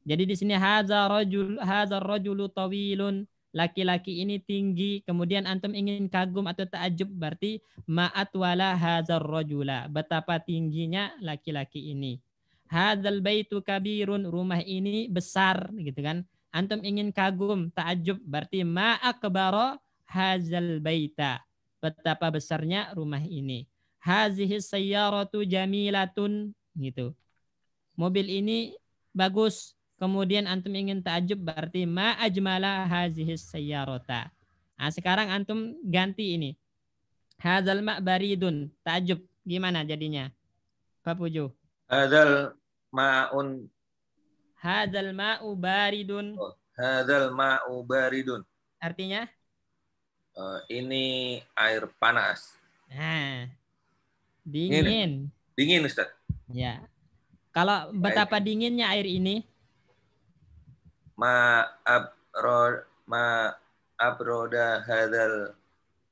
Jadi di sini hadzal rajul hadzal rajulu tawilun laki-laki ini tinggi, kemudian antum ingin kagum atau takjub berarti ma'at wala hazar rajula, betapa tingginya laki-laki ini. Hadzal baitu kabirun, rumah ini besar gitu kan. Antum ingin kagum, takjub berarti ma'akbaro hazal baita, betapa besarnya rumah ini. Hazihi sayyaratu jamilatun gitu. Mobil ini bagus, Kemudian antum ingin tajub berarti ma ajmala hazihis sayyarota. Nah, sekarang antum ganti ini. Hazal ma baridun. tajub gimana jadinya? Pak Puju. Hadal ma'un. Hadal ma'u baridun. Oh, hadal ma'u baridun. Artinya? Uh, ini air panas. Nah, dingin. Dingin, dingin Ustaz. Ya. Kalau betapa dinginnya air ini, ma abro ma abroda hadal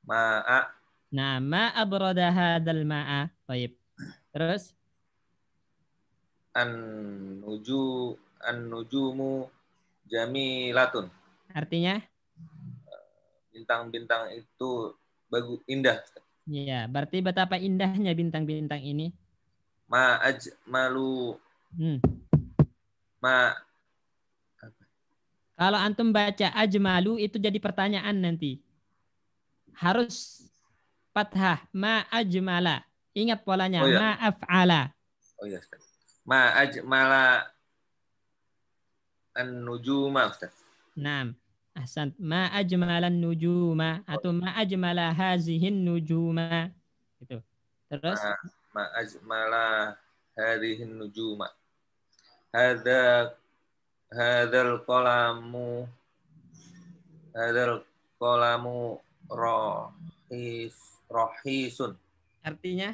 ma'a. Nah, ma abroda hadal ma'a. Baik. Terus an nuju an nujumu jamilatun. Artinya? Bintang-bintang itu bagus indah. Iya, berarti betapa indahnya bintang-bintang ini. Ma'aj malu hmm. ma kalau antum baca ajmalu itu jadi pertanyaan nanti. Harus fathah ma ajmala. Ingat polanya oh, iya. ma af'ala. Oh iya, Ma ajmala an-nujuma, Ustaz. Naam. Ahsan. Ma ajmala an-nujuma atau ma ajmala an nujuma. Gitu. Terus ma, ma ajmala an nujuma. Hadza hadal kolamu hadal kolamu rohis rohisun artinya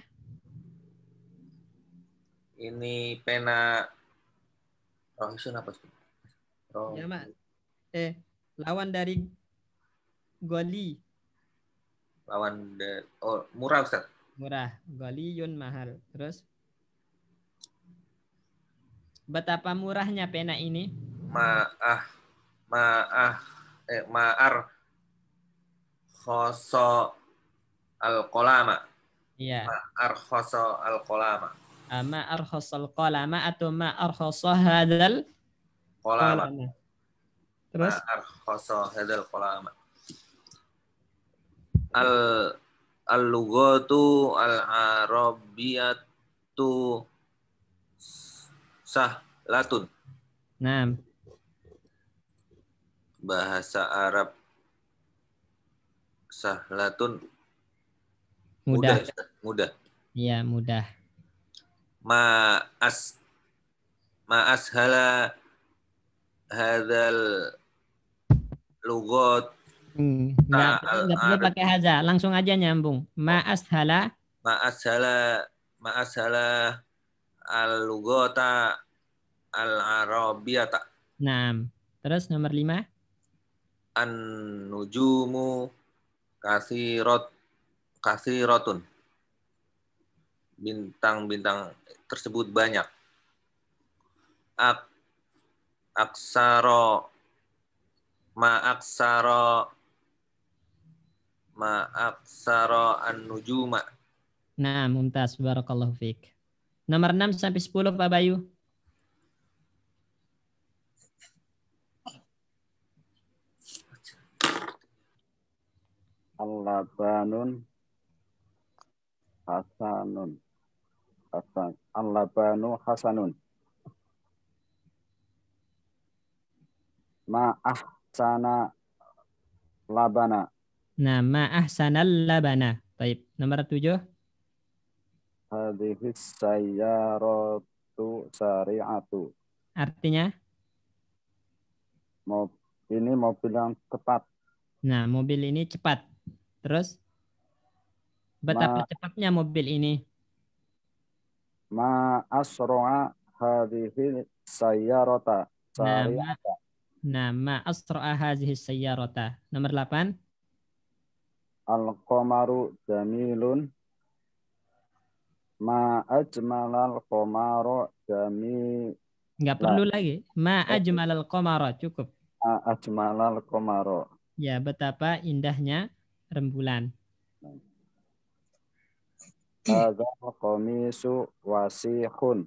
ini pena rohisun apa sih Roh. ya, Mak. eh lawan dari goli lawan de oh murah Ustaz murah goliyun mahal terus Betapa murahnya pena ini. Ma'ah ma'ah eh, ma'ar khoso al-kolama. Iya. Ma'ar khoso al-kolama. Ah, ma'ar khoso al-kolama atau ma'ar khoso hadal kolama. kolama. Terus? Ma'ar khoso hadal kolama. Al al-lughatu al-arabiyatu sahlatun. Nah. Bahasa Arab sahlatun mudah. Mudah. mudah. Iya, mudah. Ma'as ma'as hala hadal lugot enggak, hmm, perlu pakai haza, langsung aja nyambung. Ma'as oh. ma'as hala ma'as hala al Lugota, al-arabiyata. Nah, Terus nomor lima? An-nujumu Kasirot Kasirotun. Bintang-bintang tersebut banyak. Ak aksaro ma aksaro ma aksaro an-nujuma. Nah, mumtaz barakallahu Fikh. Nomor 6 sampai 10 Pak Bayu. Allah banun Hasanun Hasan Allah banu Hasanun Ma ahsana Labana Nah, ma ahsana Labana Baik, nomor 7 hadhis sayyaratu sari'atu. Artinya? Mob ini mobil yang cepat. Nah, mobil ini cepat. Terus betapa Ma, cepatnya mobil ini? Nah, ma nah, asro'a hadhihi sayyarata. Nama nama asro'a hadhihi sayyarata. Nomor 8. Al-qamaru jamilun Ma ajmalal qamara jami Enggak perlu nah. lagi. Ma ajmalal qamara cukup. Ma ajmalal qamara. Ya, betapa indahnya rembulan. Hadzal qamisu wasihun.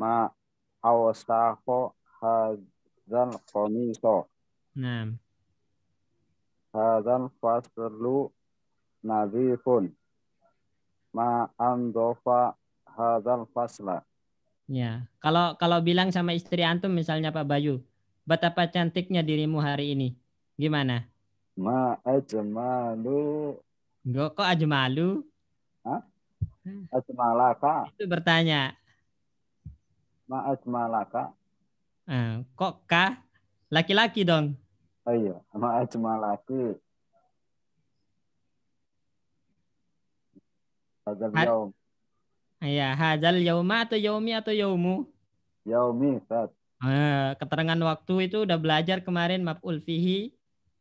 Ma awsahu hazal qamisu. Naam. Hadzal faslu nadhifun ma andofa hadal fasla. Ya, kalau kalau bilang sama istri antum misalnya Pak Bayu, betapa cantiknya dirimu hari ini. Gimana? Ma ajmalu. Enggak kok ajmalu? Hah? Hmm. Ajmalaka. Itu bertanya. Ma ajmalaka. Eh, kok kah? Laki-laki dong. Oh iya, ma ajmalaki. Hadzal yaum. Iya, hadzal yauma atau yaumi atau yaumu? Yaumi, Ustaz. Eh, keterangan waktu itu udah belajar kemarin maf'ul fihi.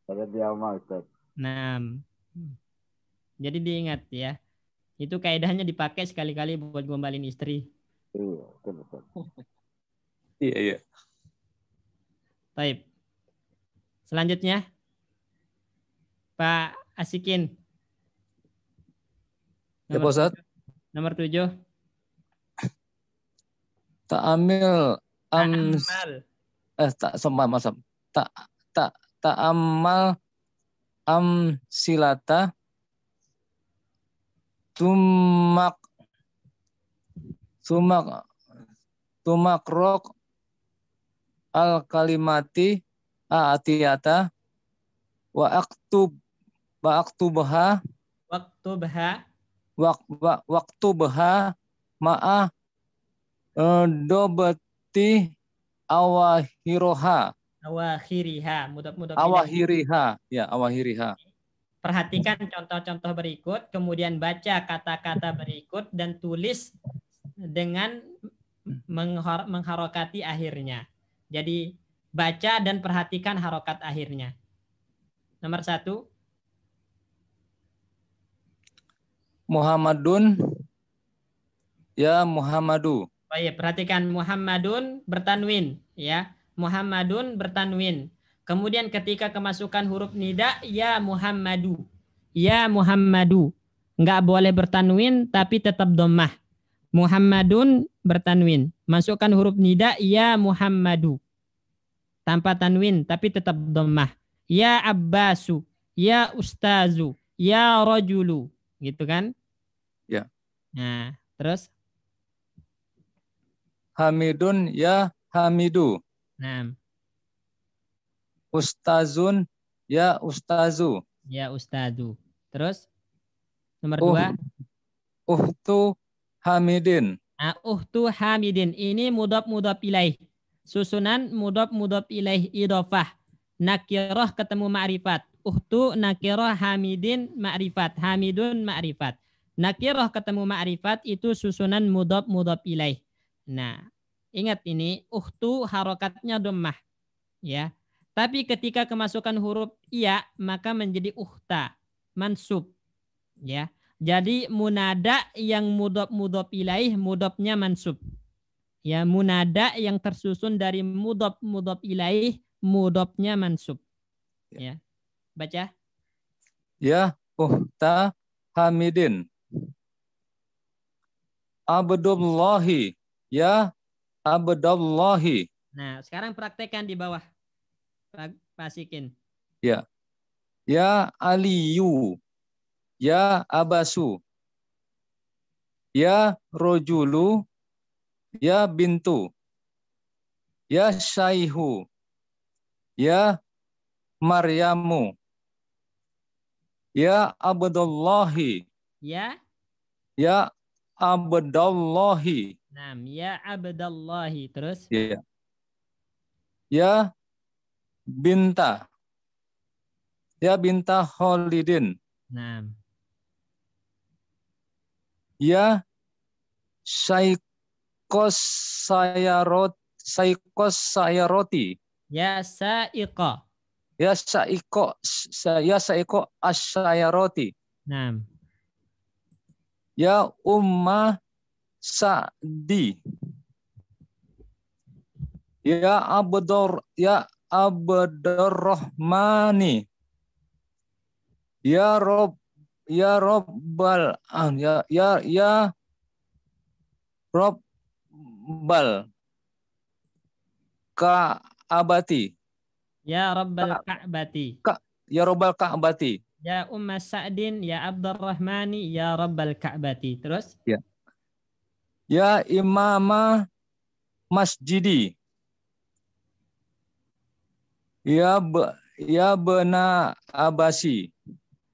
Hadzal yauma, Ustaz. Nah. Jadi diingat ya. Itu kaidahnya dipakai sekali-kali buat gombalin istri. Iya, betul, iya, iya. Taib. Selanjutnya, Pak Asikin. Ya tujuh. Nomor tujuh. tak amil am Eh, tak sempat masam. Tak tak tak amal am silata tumak tumak tumak rok al kalimati aatiyata wa aktub wa aktubha waktubha waktu beha ma'ah e, dobeti awahiroha. Awahiriha. mudah mudah. awahiriha. Ya, awahiriha. Perhatikan contoh-contoh berikut, kemudian baca kata-kata berikut dan tulis dengan menghar mengharokati akhirnya. Jadi baca dan perhatikan harokat akhirnya. Nomor satu, Muhammadun ya Muhammadu. Baik, perhatikan Muhammadun bertanwin ya. Muhammadun bertanwin. Kemudian ketika kemasukan huruf nida ya Muhammadu. Ya Muhammadu. Enggak boleh bertanwin tapi tetap domah. Muhammadun bertanwin. Masukkan huruf nida ya Muhammadu. Tanpa tanwin tapi tetap domah. Ya Abbasu. Ya Ustazu. Ya Rajulu. Gitu kan? Nah, terus Hamidun ya Hamidu. Nah. Ustazun ya Ustazu. Ya Ustazu. Terus nomor uh, dua. Uhtu Hamidin. Nah, uhtu Hamidin. Ini mudop mudop ilaih. Susunan mudop mudop ilaih idofah. Nakiroh ketemu ma'rifat. Uhtu nakiroh Hamidin ma'rifat. Hamidun ma'rifat. Nakiroh ketemu ma'rifat itu susunan mudob mudob ilaih. Nah, ingat ini uhtu harokatnya domah. Ya. Tapi ketika kemasukan huruf iya maka menjadi uhta mansub. Ya. Jadi munada yang mudob mudob ilaih mudobnya mansub. Ya, munada yang tersusun dari mudob mudob ilaih mudobnya mansub. Ya. Baca. Ya, uhta hamidin abdullahi. Ya abdullahi. Nah, sekarang praktekkan di bawah. Pasikin. Ya. Ya aliyu. Ya abasu. Ya rojulu. Ya bintu. Ya syaihu. Ya Maryamu. Ya Abdullahi. Ya. Ya abdallahi. Nam, ya abdallahi. Terus? Ya. Ya binta. Ya binta Khalidin. Nam. Ya saikos rot saikos roti. Ya saiko. Ya saiko. saya saiko roti. Nam. Ya umma Sa'di. Ya Abdur Ya Abdurrahmani. Ya Rob Ya Robbal ah, Ya Ya Ya Robbal abati, Ya Robbal Ka'bati. Ka, ya ka Ka'bati. Ya Umma Sa'din, Ya Abdurrahmani, Ya Rabbal Ka'bati. Terus? Ya. Ya Imama Masjidi. Ya be, Ya Bena Abasi.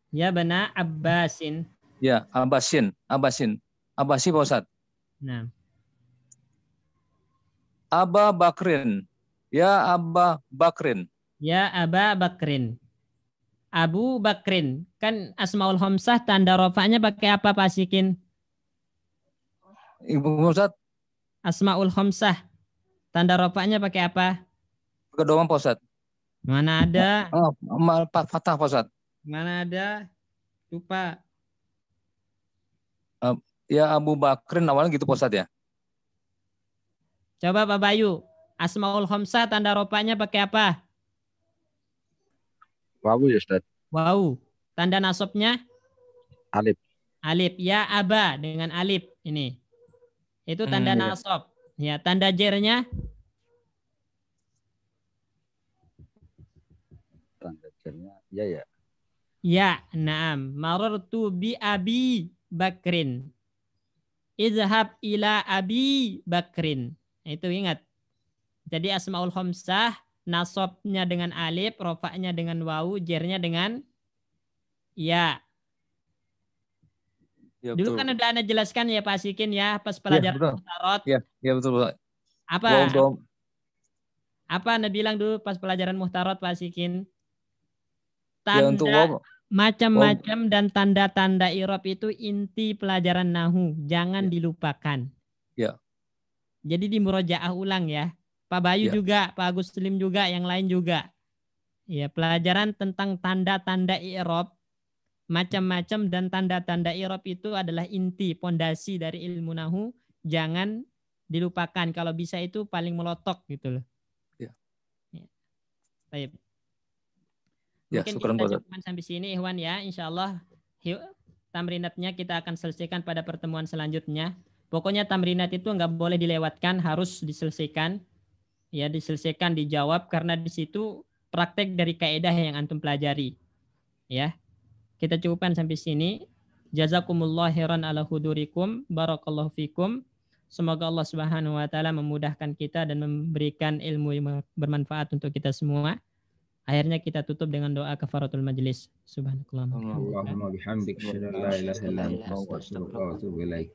Ya Bena Abbasin. Ya, Abbasin, Abbasin. Abasi Pak Nah. Aba Bakrin. Ya Aba Bakrin. Ya Aba Bakrin. Abu Bakrin. Kan Asmaul Homsah tanda rofaknya pakai apa Pak Sikin? Ibu Ustaz. Asmaul Homsah. Tanda rofaknya pakai apa? Pakai Posad. Pak Mana ada? Oh, Fatah Pak Mana ada? Lupa. Uh, ya Abu Bakrin awalnya gitu Pak ya? Coba Pak Bayu. Asmaul Homsah tanda rofaknya pakai apa? Wawu ya Ustaz. Wawu. Tanda nasabnya? Alif. Alif. Ya aba dengan alif ini. Itu tanda hmm, ya. nasab. Ya, tanda jernya? Tanda jernya ya ya. Ya, naam. Marartu bi abi Bakrin. Izhab ila abi Bakrin. Itu ingat. Jadi asmaul khamsah nasobnya dengan alif, rofaknya dengan wau, jernya dengan ya. ya Dulu kan udah Anda jelaskan ya Pak Sikin ya pas iya, pelajaran ya, mutarot. Ya, ya betul Pak. Apa? Apa Anda bilang dulu pas pelajaran muhtarot Pak Sikin? Ya, Tanda ya, macam-macam dan tanda-tanda irob itu inti pelajaran nahu, jangan ya. dilupakan. Ya. Jadi di murojaah ulang ya. Pak Bayu ya. juga, Pak Agus Slim juga, yang lain juga. Ya, pelajaran tentang tanda-tanda i'rab macam-macam dan tanda-tanda i'rab itu adalah inti, pondasi dari ilmu nahu. Jangan dilupakan. Kalau bisa itu paling melotok gitu loh. Ya. ya. Baik. Ya, Mungkin kita sampai sini Ikhwan ya. Insya Allah tamrinatnya kita akan selesaikan pada pertemuan selanjutnya. Pokoknya tamrinat itu nggak boleh dilewatkan, harus diselesaikan ya diselesaikan dijawab karena di situ praktek dari kaidah yang antum pelajari ya kita cukupkan sampai sini jazakumullah khairan ala hudurikum barakallahu fikum semoga Allah Subhanahu wa taala memudahkan kita dan memberikan ilmu yang bermanfaat untuk kita semua akhirnya kita tutup dengan doa kafaratul majelis subhanakallahumma asyhadu an la ilaha illa anta astaghfiruka wa atubu